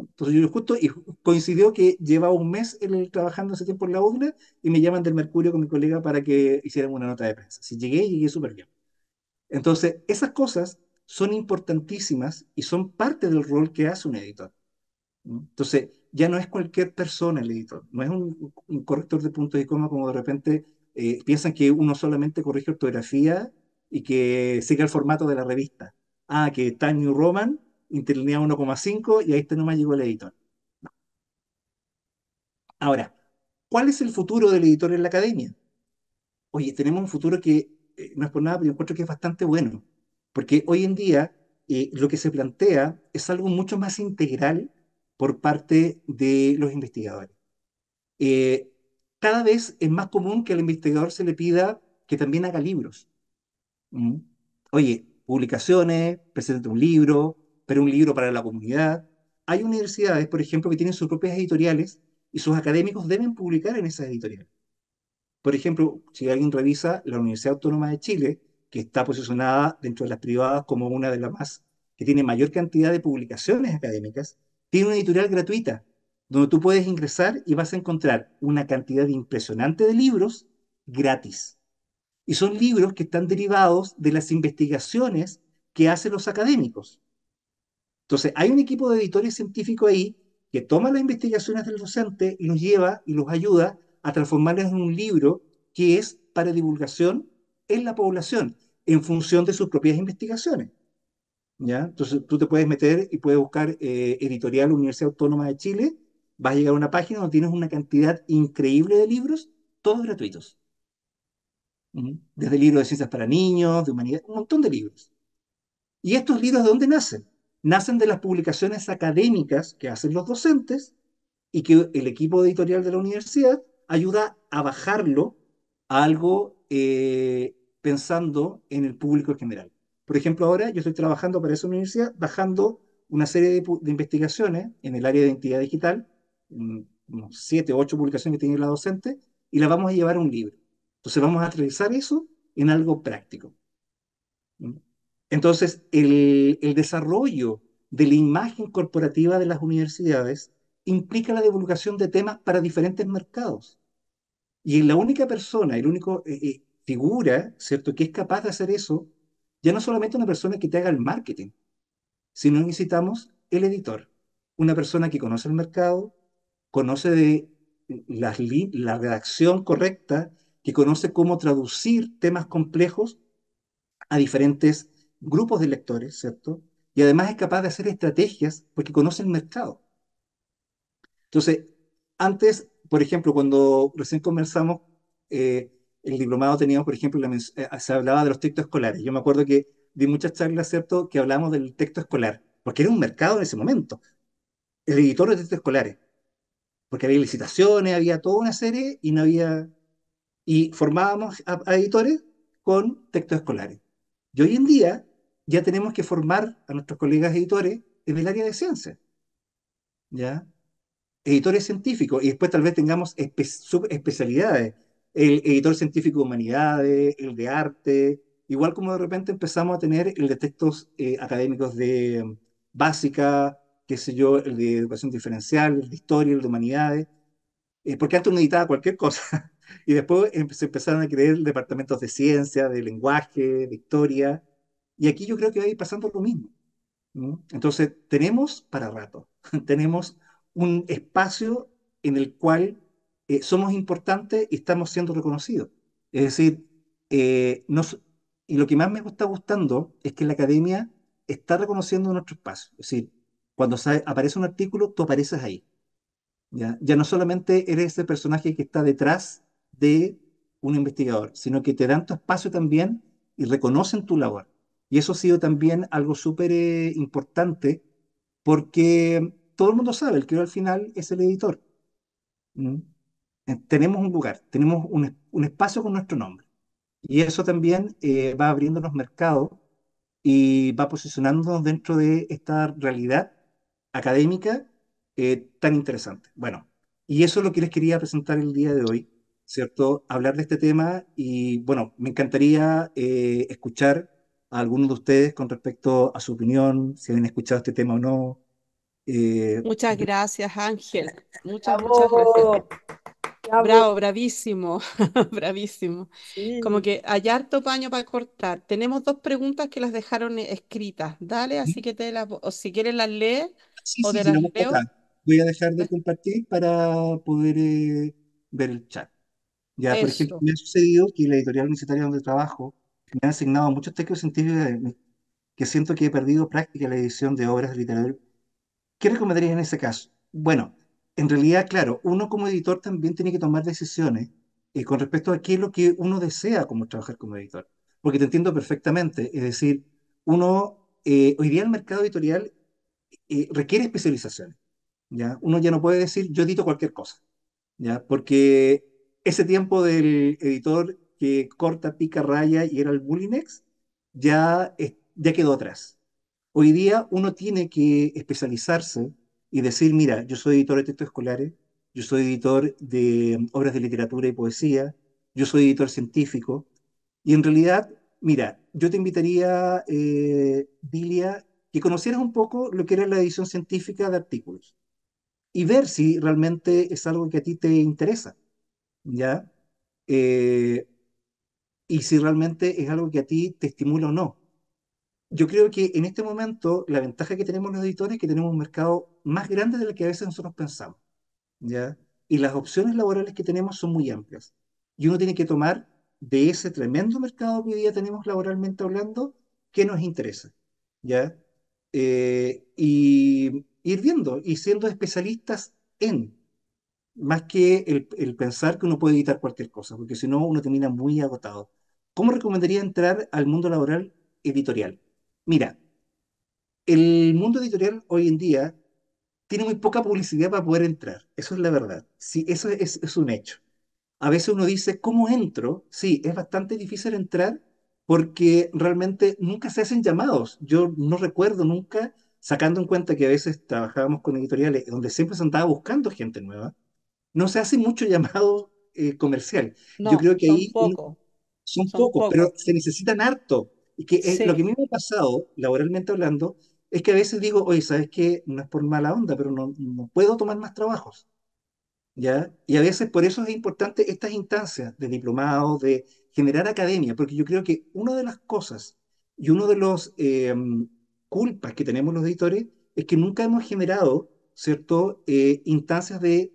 Speaker 2: Entonces yo justo, y coincidió que llevaba un mes trabajando ese tiempo en la UGLE y me llaman del Mercurio con mi colega para que hicieran una nota de prensa. Si llegué, llegué súper bien. Entonces, esas cosas son importantísimas y son parte del rol que hace un editor. Entonces, ya no es cualquier persona el editor, no es un, corrector de puntos y coma como de repente eh, piensan que uno solamente corrige ortografía y que sigue el formato de la revista. Ah, que está New Roman, interlineado 1,5 y ahí este nomás llegó el editor. Ahora, ¿cuál es el futuro del editor en la academia? Oye, tenemos un futuro que eh, no es por nada, pero yo encuentro que es bastante bueno, porque hoy en día eh, lo que se plantea es algo mucho más integral por parte de los investigadores. Eh, cada vez es más común que al investigador se le pida que también haga libros. ¿Mm? Oye, publicaciones, presente un libro, pero un libro para la comunidad. Hay universidades, por ejemplo, que tienen sus propias editoriales y sus académicos deben publicar en esas editoriales. Por ejemplo, si alguien revisa la Universidad Autónoma de Chile, que está posicionada dentro de las privadas como una de las más, que tiene mayor cantidad de publicaciones académicas, tiene una editorial gratuita, donde tú puedes ingresar y vas a encontrar una cantidad impresionante de libros gratis. Y son libros que están derivados de las investigaciones que hacen los académicos. Entonces, hay un equipo de editores científicos ahí que toma las investigaciones del docente y los lleva y los ayuda a transformarlas en un libro que es para divulgación en la población, en función de sus propias investigaciones. ¿Ya? Entonces, tú te puedes meter y puedes buscar eh, editorial Universidad Autónoma de Chile, vas a llegar a una página donde tienes una cantidad increíble de libros, todos gratuitos. Desde libros de ciencias para niños, de humanidad, un montón de libros. ¿Y estos libros de dónde nacen? nacen de las publicaciones académicas que hacen los docentes y que el equipo editorial de la universidad ayuda a bajarlo a algo eh, pensando en el público en general. Por ejemplo, ahora yo estoy trabajando para esa universidad bajando una serie de, investigaciones en el área de identidad digital, unos siete o ocho publicaciones que tiene la docente, y las vamos a llevar a un libro. Entonces vamos a aterrizar eso en algo práctico. Entonces, el, desarrollo de la imagen corporativa de las universidades implica la divulgación de temas para diferentes mercados. Y la única persona, el único eh, eh, figura, ¿cierto?, que es capaz de hacer eso, ya no solamente una persona que te haga el marketing, sino necesitamos el editor, una persona que conoce el mercado, conoce mm, la, la redacción correcta, que conoce cómo traducir temas complejos a diferentes grupos de lectores, ¿cierto? Y además es capaz de hacer estrategias porque conoce el mercado. Entonces, antes, por ejemplo, cuando recién conversamos, eh, el diplomado teníamos, por ejemplo, eh, se hablaba de los textos escolares. Yo me acuerdo que di muchas charlas, ¿cierto?, que hablamos del texto escolar, porque era un mercado en ese momento. El editor de textos escolares. Porque había licitaciones, había toda una serie y no había. Y formábamos a editores con textos escolares. Y hoy en día, ya tenemos que formar a nuestros colegas editores en el área de ciencia. ¿Ya? Editores científicos, y después tal vez tengamos especialidades subespecialidades. El editor científico de humanidades, el de arte, igual como de repente empezamos a tener el de textos eh, académicos de mm, básica, qué sé yo, el de educación diferencial, el de historia, el de humanidades, eh, porque antes uno editaba cualquier cosa. y después em-, se empezaron a crear departamentos de ciencia, de lenguaje, de historia, y aquí yo creo que va a ir pasando lo mismo. Entonces, tenemos para rato, tenemos un espacio en el cual eh, somos importantes y estamos siendo reconocidos. Es decir, eh, nos, y lo que más me está gustando es que la academia está reconociendo nuestro espacio. Es decir, cuando aparece un artículo, tú apareces ahí. ¿ya? ya no solamente eres ese personaje que está detrás de un investigador, sino que te dan tu espacio también y reconocen tu labor. Y eso ha sido también algo súper eh, importante porque todo el mundo sabe, el que al final es el editor. Tenemos un lugar, tenemos un, espacio con nuestro nombre. Y eso también eh, va abriéndonos mercados y va posicionándonos dentro de esta realidad académica eh, tan interesante. Bueno, y eso es lo que les quería presentar el día de hoy, ¿cierto? Hablar de este tema y, bueno, me encantaría eh, escuchar algunos de ustedes con respecto a su opinión, si han escuchado este tema o no. Eh, muchas
Speaker 3: gracias, Ángel. Muchas, muchas gracias. Bravo, bravísimo, bravísimo. Como que hay harto paño para cortar. Tenemos dos preguntas que las dejaron escritas. Dale, así que te las, o si quieres las lees
Speaker 2: Voy a dejar de compartir para poder eh, ver el chat. Ya, por ejemplo, me ha sucedido que la editorial universitaria donde trabajo, me han asignado muchos textos científicos que siento que he perdido práctica en la edición de obras literarias. ¿Qué recomendarías en ese caso? Bueno, en realidad, claro, uno como editor también tiene que tomar decisiones y eh, con respecto a qué es lo que uno desea como trabajar como editor. Porque te entiendo perfectamente. Es decir, uno, eh, hoy día el mercado editorial eh, requiere especializaciones. ¿ya? Uno ya no puede decir yo edito cualquier cosa. ¿ya? Porque ese tiempo del editor que corta, pica, raya y era el Bulinex, ya, ya quedó atrás. Hoy día uno tiene que especializarse y decir, mira, yo soy editor de textos escolares, yo soy editor de em, obras de literatura y poesía, yo soy editor científico, y en realidad, mira, yo te invitaría, eh, Dilia, que conocieras un poco lo que era la edición científica de artículos y ver si realmente es algo que a ti te interesa, ¿ya? Eh, y si realmente es algo que a ti te estimula o no. Yo creo que en este momento la ventaja que tenemos los editores es que tenemos un mercado más grande del que a veces nosotros pensamos, ¿ya? Y las opciones laborales que tenemos son muy amplias. Y uno tiene que tomar de ese tremendo mercado que hoy día tenemos laboralmente hablando, qué nos interesa, ¿ya? Eh, y ir viendo y siendo especialistas en, más que el, el, pensar que uno puede editar cualquier cosa, porque si no uno termina muy agotado. ¿Cómo recomendaría entrar al mundo laboral editorial? Mira, el mundo editorial hoy en día tiene muy poca publicidad para poder entrar. Eso es la verdad. Sí, eso es, un hecho. A veces uno dice, ¿cómo entro? Sí, es bastante difícil entrar porque realmente nunca se hacen llamados. Yo no recuerdo nunca, sacando en cuenta que a veces trabajábamos con editoriales donde siempre se andaba buscando gente nueva, no se hace mucho llamado eh, comercial. Yo creo que ahí... Son, pocos, pero se necesitan harto. Y que eh, lo que a mí me ha pasado, laboralmente hablando, es que a veces digo, oye, ¿sabes qué? No es por mala onda, pero no, puedo tomar más trabajos. ¿Ya? Y a veces por eso es importante estas instancias de diplomados, de generar academia, porque yo creo que una de las cosas y uno de los em, culpas que tenemos los editores es que nunca hemos generado, ¿cierto?, eh, instancias de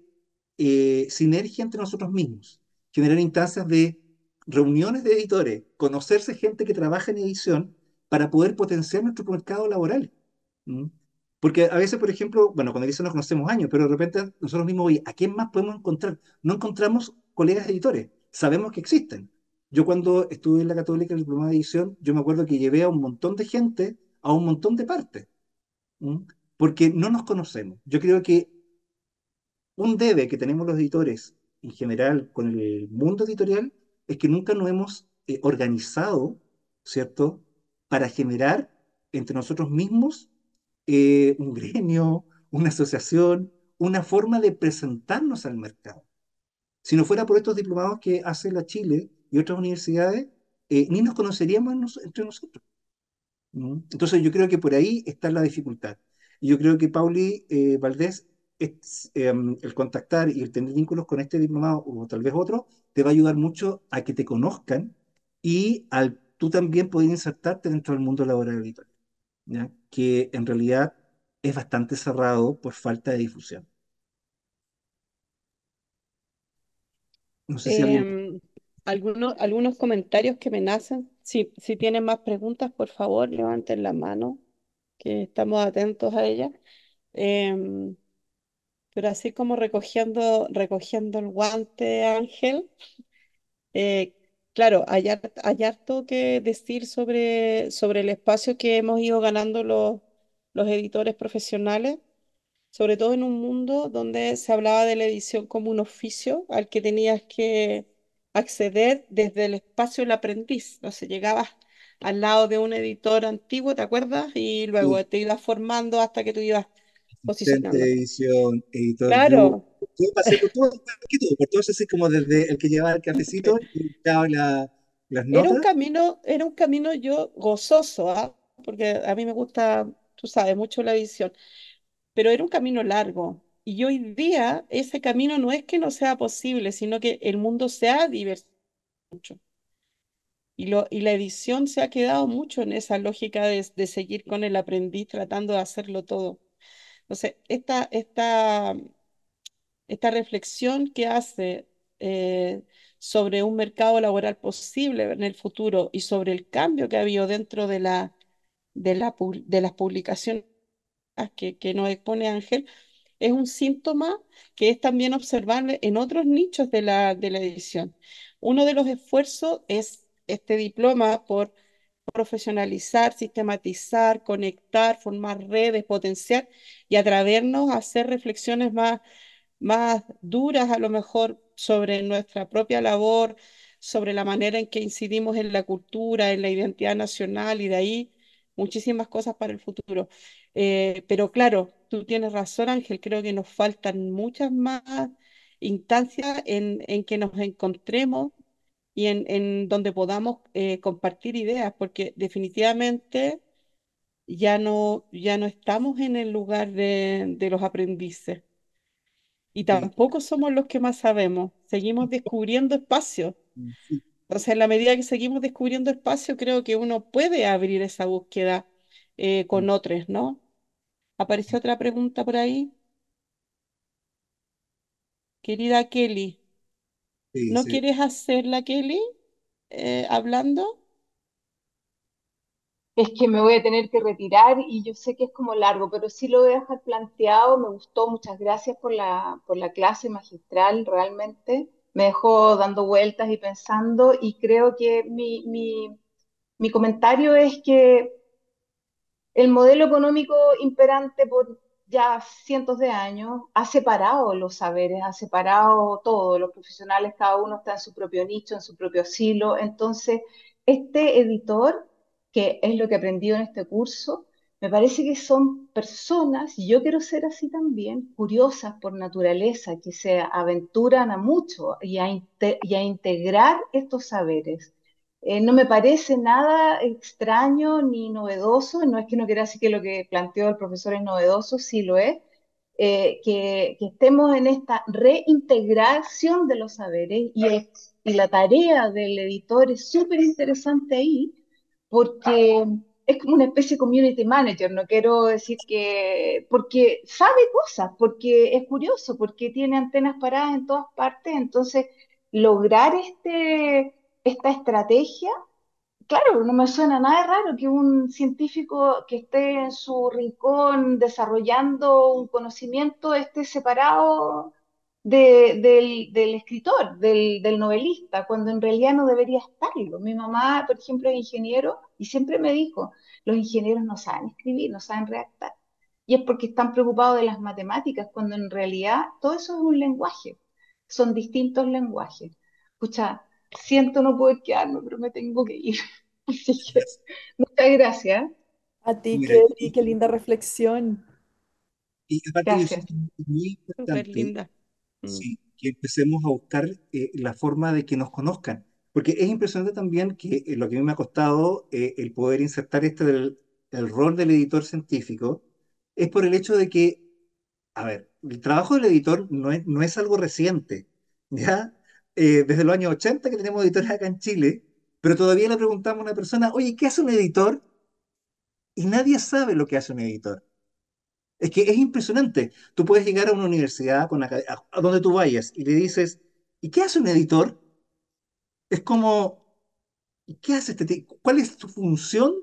Speaker 2: eh, sinergia entre nosotros mismos, generar instancias de reuniones de editores, conocerse gente que trabaja en edición para poder potenciar nuestro mercado laboral. Porque a veces, por ejemplo, bueno, cuando edición nos conocemos años, pero de repente nosotros mismos, oye, ¿a quién más podemos encontrar? No encontramos colegas editores, sabemos que existen. Yo cuando estuve en la Católica en el programa de edición, yo me acuerdo que llevé a un montón de gente a un montón de partes, porque no nos conocemos. Yo creo que un debe que tenemos los editores en general con el mundo editorial es que nunca nos hemos eh, organizado, ¿cierto?, para generar entre nosotros mismos eh, un gremio, una asociación, una forma de presentarnos al mercado. Si no fuera por estos diplomados que hace la Chile y otras universidades, eh, ni nos conoceríamos entre nosotros. Entonces yo creo que por ahí está la dificultad. Yo creo que Pauli Valdés Em, el contactar y el tener vínculos con este diplomado o tal vez otro, te va a ayudar mucho a que te conozcan y al tú también poder insertarte dentro del mundo laboral ¿ya? que en realidad es bastante cerrado por falta de difusión. No sé si em,
Speaker 3: algunos, algunos comentarios que me nacen. Si, si tienen más preguntas, por favor, levanten la mano, que estamos atentos a ellas. Em, pero así como recogiendo, recogiendo el guante, Ángel, eh, claro, hay, hay, harto que decir sobre, sobre el espacio que hemos ido ganando los, los editores profesionales, sobre todo en un mundo donde se hablaba de la edición como un oficio al que tenías que acceder desde el espacio del aprendiz, no se llegabas al lado de un editor antiguo, ¿te acuerdas? Y luego te ibas formando hasta que tú ibas
Speaker 2: Edición, editor, claro.
Speaker 3: Yo, pasé todo,
Speaker 2: por todo así como desde el que llevaba el cafecito y la, las notas. Era un
Speaker 3: camino, era un camino yo gozoso, ¿ah? porque a mí me gusta, tú sabes, mucho la edición, pero era un camino largo. Y hoy día ese camino no es que no sea posible, sino que el mundo se ha diversificado mucho. Y, lo, y, la edición se ha quedado mucho en esa lógica de, de, seguir con el aprendiz tratando de hacerlo todo. Entonces, esta, esta, esta reflexión que hace eh, sobre un mercado laboral posible en el futuro y sobre el cambio que ha habido dentro de, la, de, la, de las publicaciones que, que nos expone Ángel, es un síntoma que es también observable en otros nichos de la, de la edición. Uno de los esfuerzos es este diploma por profesionalizar, sistematizar, conectar, formar redes, potenciar y atrevernos a hacer reflexiones más, más duras a lo mejor sobre nuestra propia labor, sobre la manera en que incidimos en la cultura, en la identidad nacional y de ahí muchísimas cosas para el futuro. Eh, pero claro, tú tienes razón Ángel, creo que nos faltan muchas más instancias en, en que nos encontremos y en, en donde podamos eh, compartir ideas, porque definitivamente ya no, ya no estamos en el lugar de, los aprendices. Y tampoco somos los que más sabemos, seguimos descubriendo espacios. Mm, Entonces, en la medida que seguimos descubriendo espacios creo que uno puede abrir esa búsqueda eh, con mm. otros, ¿no? ¿Apareció otra pregunta por ahí? Querida Kelly. ¿No quieres
Speaker 4: hacerla, Kelly? Eh, hablando. Es que me voy a tener que retirar y yo sé que es como largo, pero sí lo voy a dejar planteado. Me gustó, muchas gracias por la, por la clase magistral, realmente. Me dejó dando vueltas y pensando y creo que mi, mi comentario es que el modelo económico imperante por, ya cientos de años ha separado los saberes, ha separado todo, los profesionales, cada uno está en su propio nicho, en su propio silo. Entonces, este editor, que es lo que aprendido en este curso, me parece que son personas, y yo quiero ser así también, curiosas por naturaleza, que se aventuran a mucho y a, y a integrar estos saberes. Eh, no me parece nada extraño ni novedoso, no es que no quiera decir que lo que planteó el profesor es novedoso, sí lo es, eh, que, estemos en esta reintegración de los saberes y, y la tarea del editor es súper interesante ahí porque es como una especie community manager, no quiero decir que, porque sabe cosas, porque es curioso, porque tiene antenas paradas en todas partes, entonces lograr este esta estrategia, claro, no me suena nada raro que un científico que esté en su rincón desarrollando un conocimiento esté separado del, escritor, del, novelista, cuando en realidad no debería estarlo. Mi mamá, por ejemplo, es ingeniero y siempre me dijo, los ingenieros no saben escribir, no saben redactar. Y es porque están preocupados de las matemáticas, cuando en realidad todo eso es un lenguaje, son distintos lenguajes. Escucha, siento no poder quedarme, pero me tengo que ir. muchas gracias. A ti, Kelly, qué linda reflexión.
Speaker 2: Y aparte, es muy importante mm. que empecemos a buscar eh, la forma de que nos conozcan. Porque es impresionante también que eh, lo que a mí me ha costado eh, el poder insertar este del el rol del editor científico es por el hecho de que, a ver, el trabajo del editor no es, no es algo reciente, ¿ya? Eh, desde los años 80 que tenemos editores acá en Chile, pero todavía le preguntamos a una persona, oye, ¿qué hace un editor? Y nadie sabe lo que hace un editor. Es que es impresionante. Tú puedes llegar a una universidad, con a donde tú vayas, y le dices, ¿y qué hace un editor? Es como, ¿y qué hace este ¿Cuál es su función?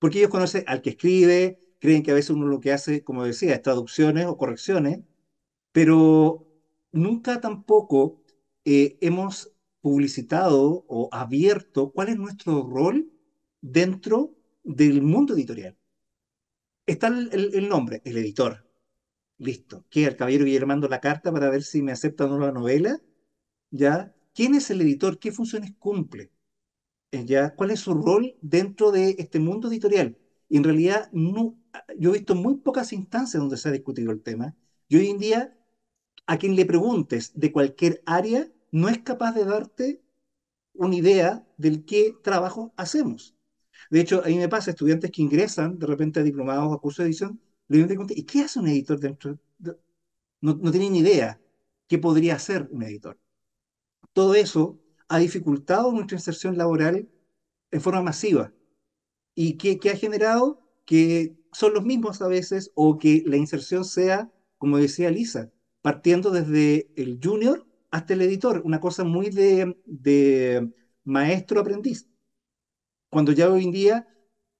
Speaker 2: Porque ellos conocen al que escribe, creen que a veces uno lo que hace, como decía, es traducciones o correcciones, pero nunca tampoco eh, hemos publicitado o abierto cuál es nuestro rol dentro del mundo editorial. Está el, nombre, el editor. Listo. ¿Qué? ¿Al caballero armando la carta para ver si me acepta una novela. ¿Ya? ¿Quién es el editor? ¿Qué funciones cumple? Eh, ¿Ya? ¿Cuál es su rol dentro de este mundo editorial? en realidad, no, yo he visto muy pocas instancias donde se ha discutido el tema. Y hoy en día, a quien le preguntes de cualquier área, no es capaz de darte una idea del qué trabajo hacemos. De hecho, ahí me pasa, estudiantes que ingresan de repente a diplomados o a cursos de edición, le dicen, ¿y qué hace un editor dentro? No, no tienen ni idea qué podría hacer un editor. Todo eso ha dificultado nuestra inserción laboral en forma masiva. ¿Y qué, qué ha generado? Que son los mismos a veces o que la inserción sea, como decía Lisa, partiendo desde el junior hasta el editor, una cosa muy de, de maestro-aprendiz. Cuando ya hoy en día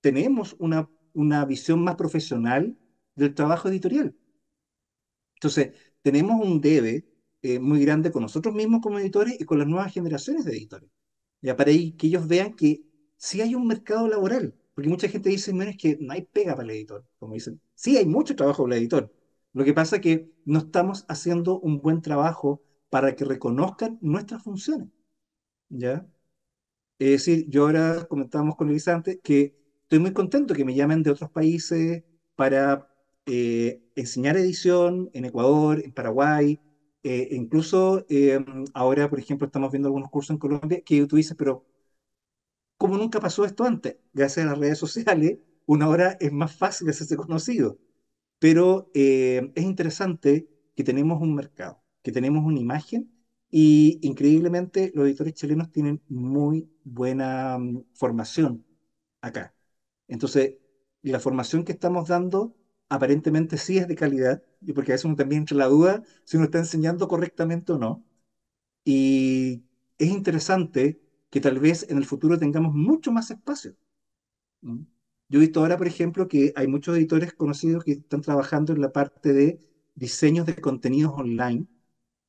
Speaker 2: tenemos una, una visión más profesional del trabajo editorial. Entonces, tenemos un debe eh, muy grande con nosotros mismos como editores y con las nuevas generaciones de editores. Ya para que ellos vean que sí hay un mercado laboral, porque mucha gente dice, menos es que no hay pega para el editor, como dicen. Sí, hay mucho trabajo para el editor. Lo que pasa es que no estamos haciendo un buen trabajo para que reconozcan nuestras funciones. ¿Ya? Es decir, yo ahora comentábamos con Luis antes que estoy muy contento que me llamen de otros países para eh, enseñar edición en Ecuador, en Paraguay, eh, incluso eh, ahora, por ejemplo, estamos viendo algunos cursos en Colombia que tú dices, pero como nunca pasó esto antes? Gracias a las redes sociales, una hora es más fácil hacerse conocido. Pero es interesante que tenemos un mercado que tenemos una imagen y increíblemente los editores chilenos tienen muy buena mm, formación acá. Entonces, la formación que estamos dando aparentemente sí es de calidad, y porque a veces uno también entra la duda si uno está enseñando correctamente o no. Y es interesante que tal vez en el futuro tengamos mucho más espacio. Yo he visto ahora, por ejemplo, que hay muchos editores conocidos que están trabajando en la parte de diseños de contenidos online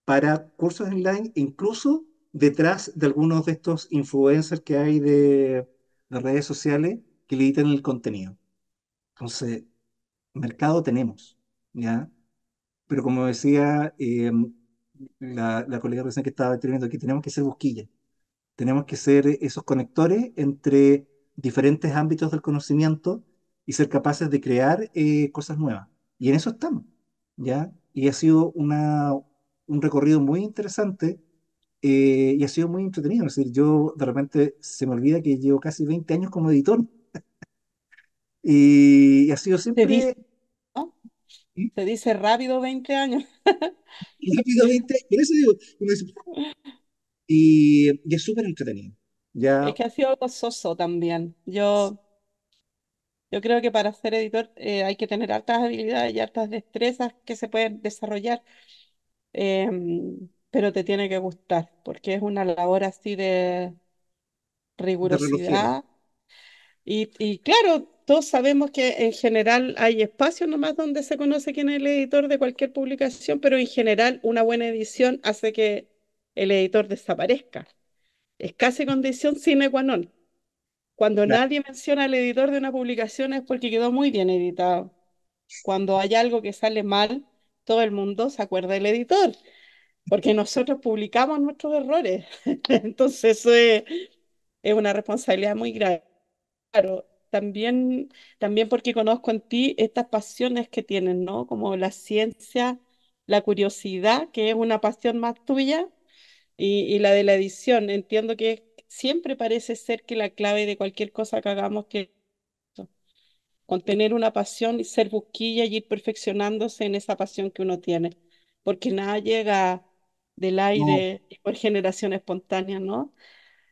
Speaker 2: para cursos online, incluso detrás de algunos de estos influencers que hay de, las redes sociales que le el contenido. Entonces, mercado tenemos, ¿ya? Pero como decía em, la, la, colega recién que estaba teniendo aquí, tenemos que ser busquilla, tenemos que ser esos conectores entre diferentes ámbitos del conocimiento y ser capaces de crear eh, cosas nuevas. Y en eso estamos, ¿ya? Y ha sido una, un recorrido muy interesante eh, y ha sido muy entretenido. Es decir, yo de repente se me olvida que llevo casi 20 años como editor y, ha sido siempre... Dice,
Speaker 3: Se dice rápido 20 años.
Speaker 2: rápido 20 por eso digo. Y, es súper entretenido. Ya... Es
Speaker 3: que ha sido gozoso también. Yo, yo creo que para ser editor eh, hay que tener altas habilidades y altas destrezas que se pueden desarrollar Em, pero te tiene que gustar, porque es una labor así de rigurosidad. Y, claro, todos sabemos que en general hay espacios nomás donde se conoce quién es el editor de cualquier publicación, pero en general una buena edición hace que el editor desaparezca. Es casi condición sine qua non. Cuando nadie menciona al editor de una publicación es porque quedó muy bien editado. Cuando hay algo que sale mal, todo el mundo se acuerda del editor, porque nosotros publicamos nuestros errores. Entonces, eso es, una responsabilidad muy grave. Claro, también, también porque conozco en ti estas pasiones que tienes, ¿no? Como la ciencia, la curiosidad, que es una pasión más tuya, y, y la de la edición. Entiendo que siempre parece ser que la clave de cualquier cosa que hagamos que con tener una pasión y ser busquilla y ir perfeccionándose en esa pasión que uno tiene, porque nada llega del aire por generación espontánea, ¿no?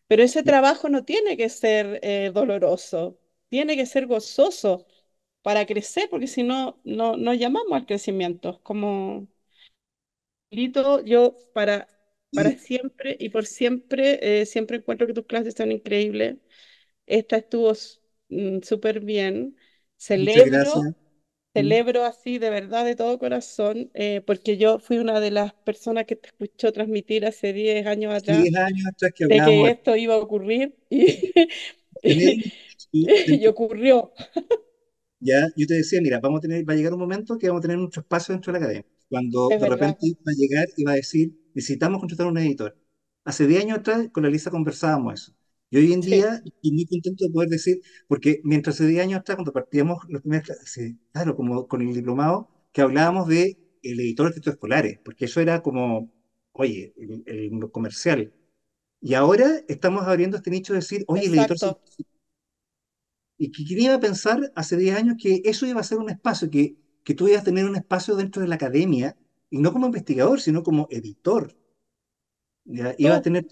Speaker 3: Pero ese trabajo no tiene que ser eh, doloroso, tiene que ser gozoso para crecer, porque si no, no, no llamamos al crecimiento. Como Lito, yo para, para siempre y por siempre, eh, siempre encuentro que tus clases son increíbles. Esta estuvo mm, súper bien. Celebro, mm. celebro así de verdad, de todo corazón, eh, porque yo fui una de las personas que te escuchó transmitir hace 10 años atrás,
Speaker 2: de que esto
Speaker 3: iba a ocurrir
Speaker 2: y,
Speaker 3: ocurrió.
Speaker 2: Ya, yo te decía, mira, vamos a tener, va a llegar un momento que vamos a tener nuestro espacio dentro de la academia. Cuando de repente va a llegar y va a decir, necesitamos contratar un editor. Hace 10 años atrás con la Lisa conversábamos eso. Y hoy en día estoy muy contento de poder decir, porque mientras hace 10 años atrás, cuando partíamos los primeros clases, claro, como con el diplomado, que hablábamos de el editor de textos escolares, porque eso era como, oye, el, comercial. Y ahora estamos abriendo este nicho de decir, oye, el editor... Y que quería iba a pensar hace 10 años que eso iba a ser un espacio, que, que tú ibas a tener un espacio dentro de la academia, y no como investigador, sino como editor. ¿ya? a tener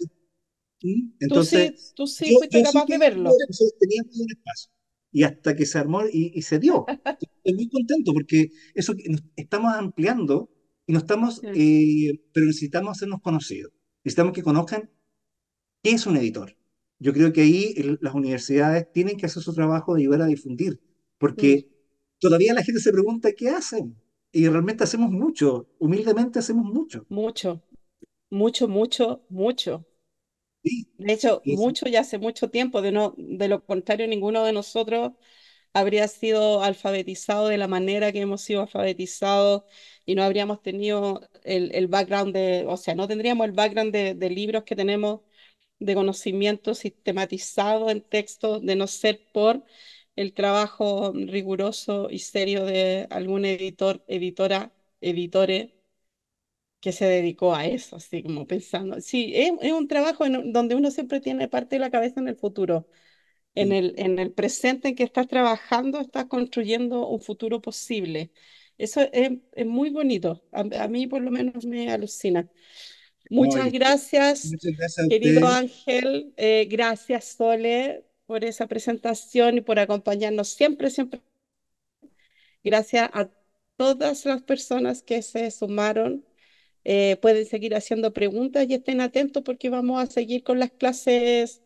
Speaker 2: entonces, tú sí, tú capaz de verlo.
Speaker 4: tenía espacio.
Speaker 2: Y hasta que se armó y, se dio. Estoy muy contento porque eso estamos ampliando y no estamos, eh, pero necesitamos hacernos conocidos. Necesitamos que conozcan qué es un editor. Yo creo que ahí las universidades tienen que hacer su trabajo de ayudar a difundir, porque todavía la gente se pregunta qué hacen. Y realmente hacemos mucho,
Speaker 3: humildemente hacemos mucho. Mucho, mucho, mucho, mucho de hecho, mucho ya hace mucho tiempo, de, no, de lo contrario, ninguno de nosotros habría sido alfabetizado de la manera que hemos sido alfabetizados y no habríamos tenido el, background de, o sea, no tendríamos el background de, libros que tenemos de conocimiento sistematizado en texto, de no ser por el trabajo riguroso y serio de algún editor, editora, editores que se dedicó a eso, así como pensando. Sí, es, un trabajo en, donde uno siempre tiene parte de la cabeza en el futuro. En el, en el presente en que estás trabajando, estás construyendo un futuro posible. Eso es, muy bonito. A, mí por lo menos me alucina. Muchas gracias, querido Ángel. Eh, gracias, Sole, por esa presentación y por acompañarnos siempre, siempre. Gracias a todas las personas que se sumaron eh, pueden seguir haciendo preguntas y estén atentos porque vamos a seguir con las clases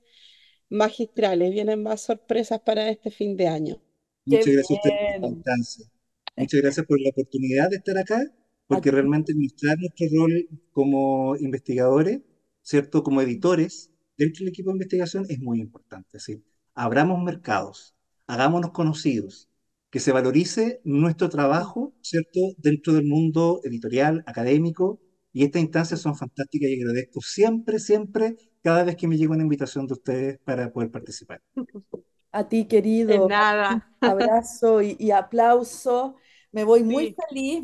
Speaker 3: magistrales. Vienen más sorpresas para este fin de año. Muchas gracias eh,
Speaker 2: Muchas gracias por la oportunidad de estar acá, porque realmente mostrar nuestro rol como investigadores, ¿cierto? Como editores dentro del equipo de investigación es muy importante. Así, abramos mercados, hagámonos conocidos, que se valorice nuestro trabajo, ¿cierto? Dentro del mundo editorial, académico, y estas instancias son fantásticas y agradezco siempre, siempre, cada vez que me llega una invitación de ustedes para poder participar.
Speaker 1: A ti, querido. De nada. Abrazo y, y aplauso. Me voy muy feliz,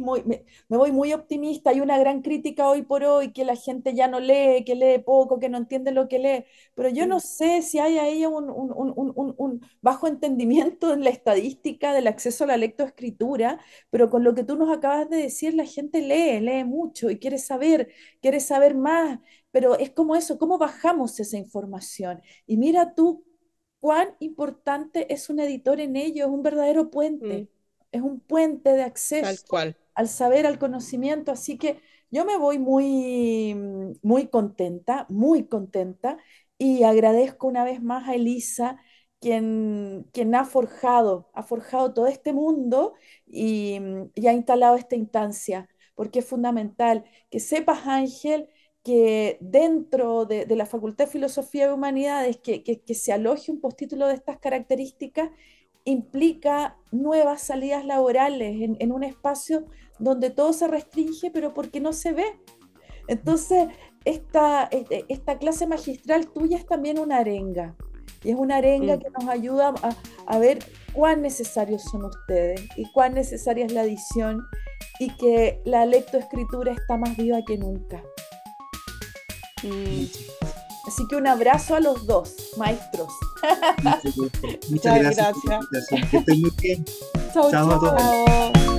Speaker 1: me, voy muy optimista. Hay una gran crítica hoy por hoy que la gente ya no lee, que lee poco, que no entiende lo que lee. Pero yo no sé si hay ahí un, bajo entendimiento en la estadística del acceso a la lectoescritura, pero con lo que tú nos acabas de decir, la gente lee, lee mucho y quiere saber, quiere saber más. Pero es como eso, ¿cómo bajamos esa información? Y mira tú cuán importante es un editor en ello, es un verdadero puente. Mm es un puente de acceso cual. al saber, al conocimiento. Así que yo me voy muy, mm, muy contenta, muy contenta y agradezco una vez más a Elisa. Quien, quien, ha forjado, ha forjado todo este mundo y, mm, ha instalado esta instancia, porque es fundamental que sepas, Ángel, que dentro de, la Facultad de Filosofía y Humanidades, que se aloje un postítulo de estas características implica nuevas salidas laborales en, un espacio donde todo se restringe, pero porque no se ve. Entonces, esta, este, esta clase magistral tuya es también una arenga. Y es una arenga mm. que nos ayuda a, ver cuán necesarios son ustedes y cuán necesaria es la adición y que la lectoescritura está más viva que nunca.
Speaker 4: Mm.
Speaker 1: Así que un abrazo a los dos, maestros. Muchas gracias.
Speaker 2: gracias. Que estén muy bien. Chao, chao, chao a todos.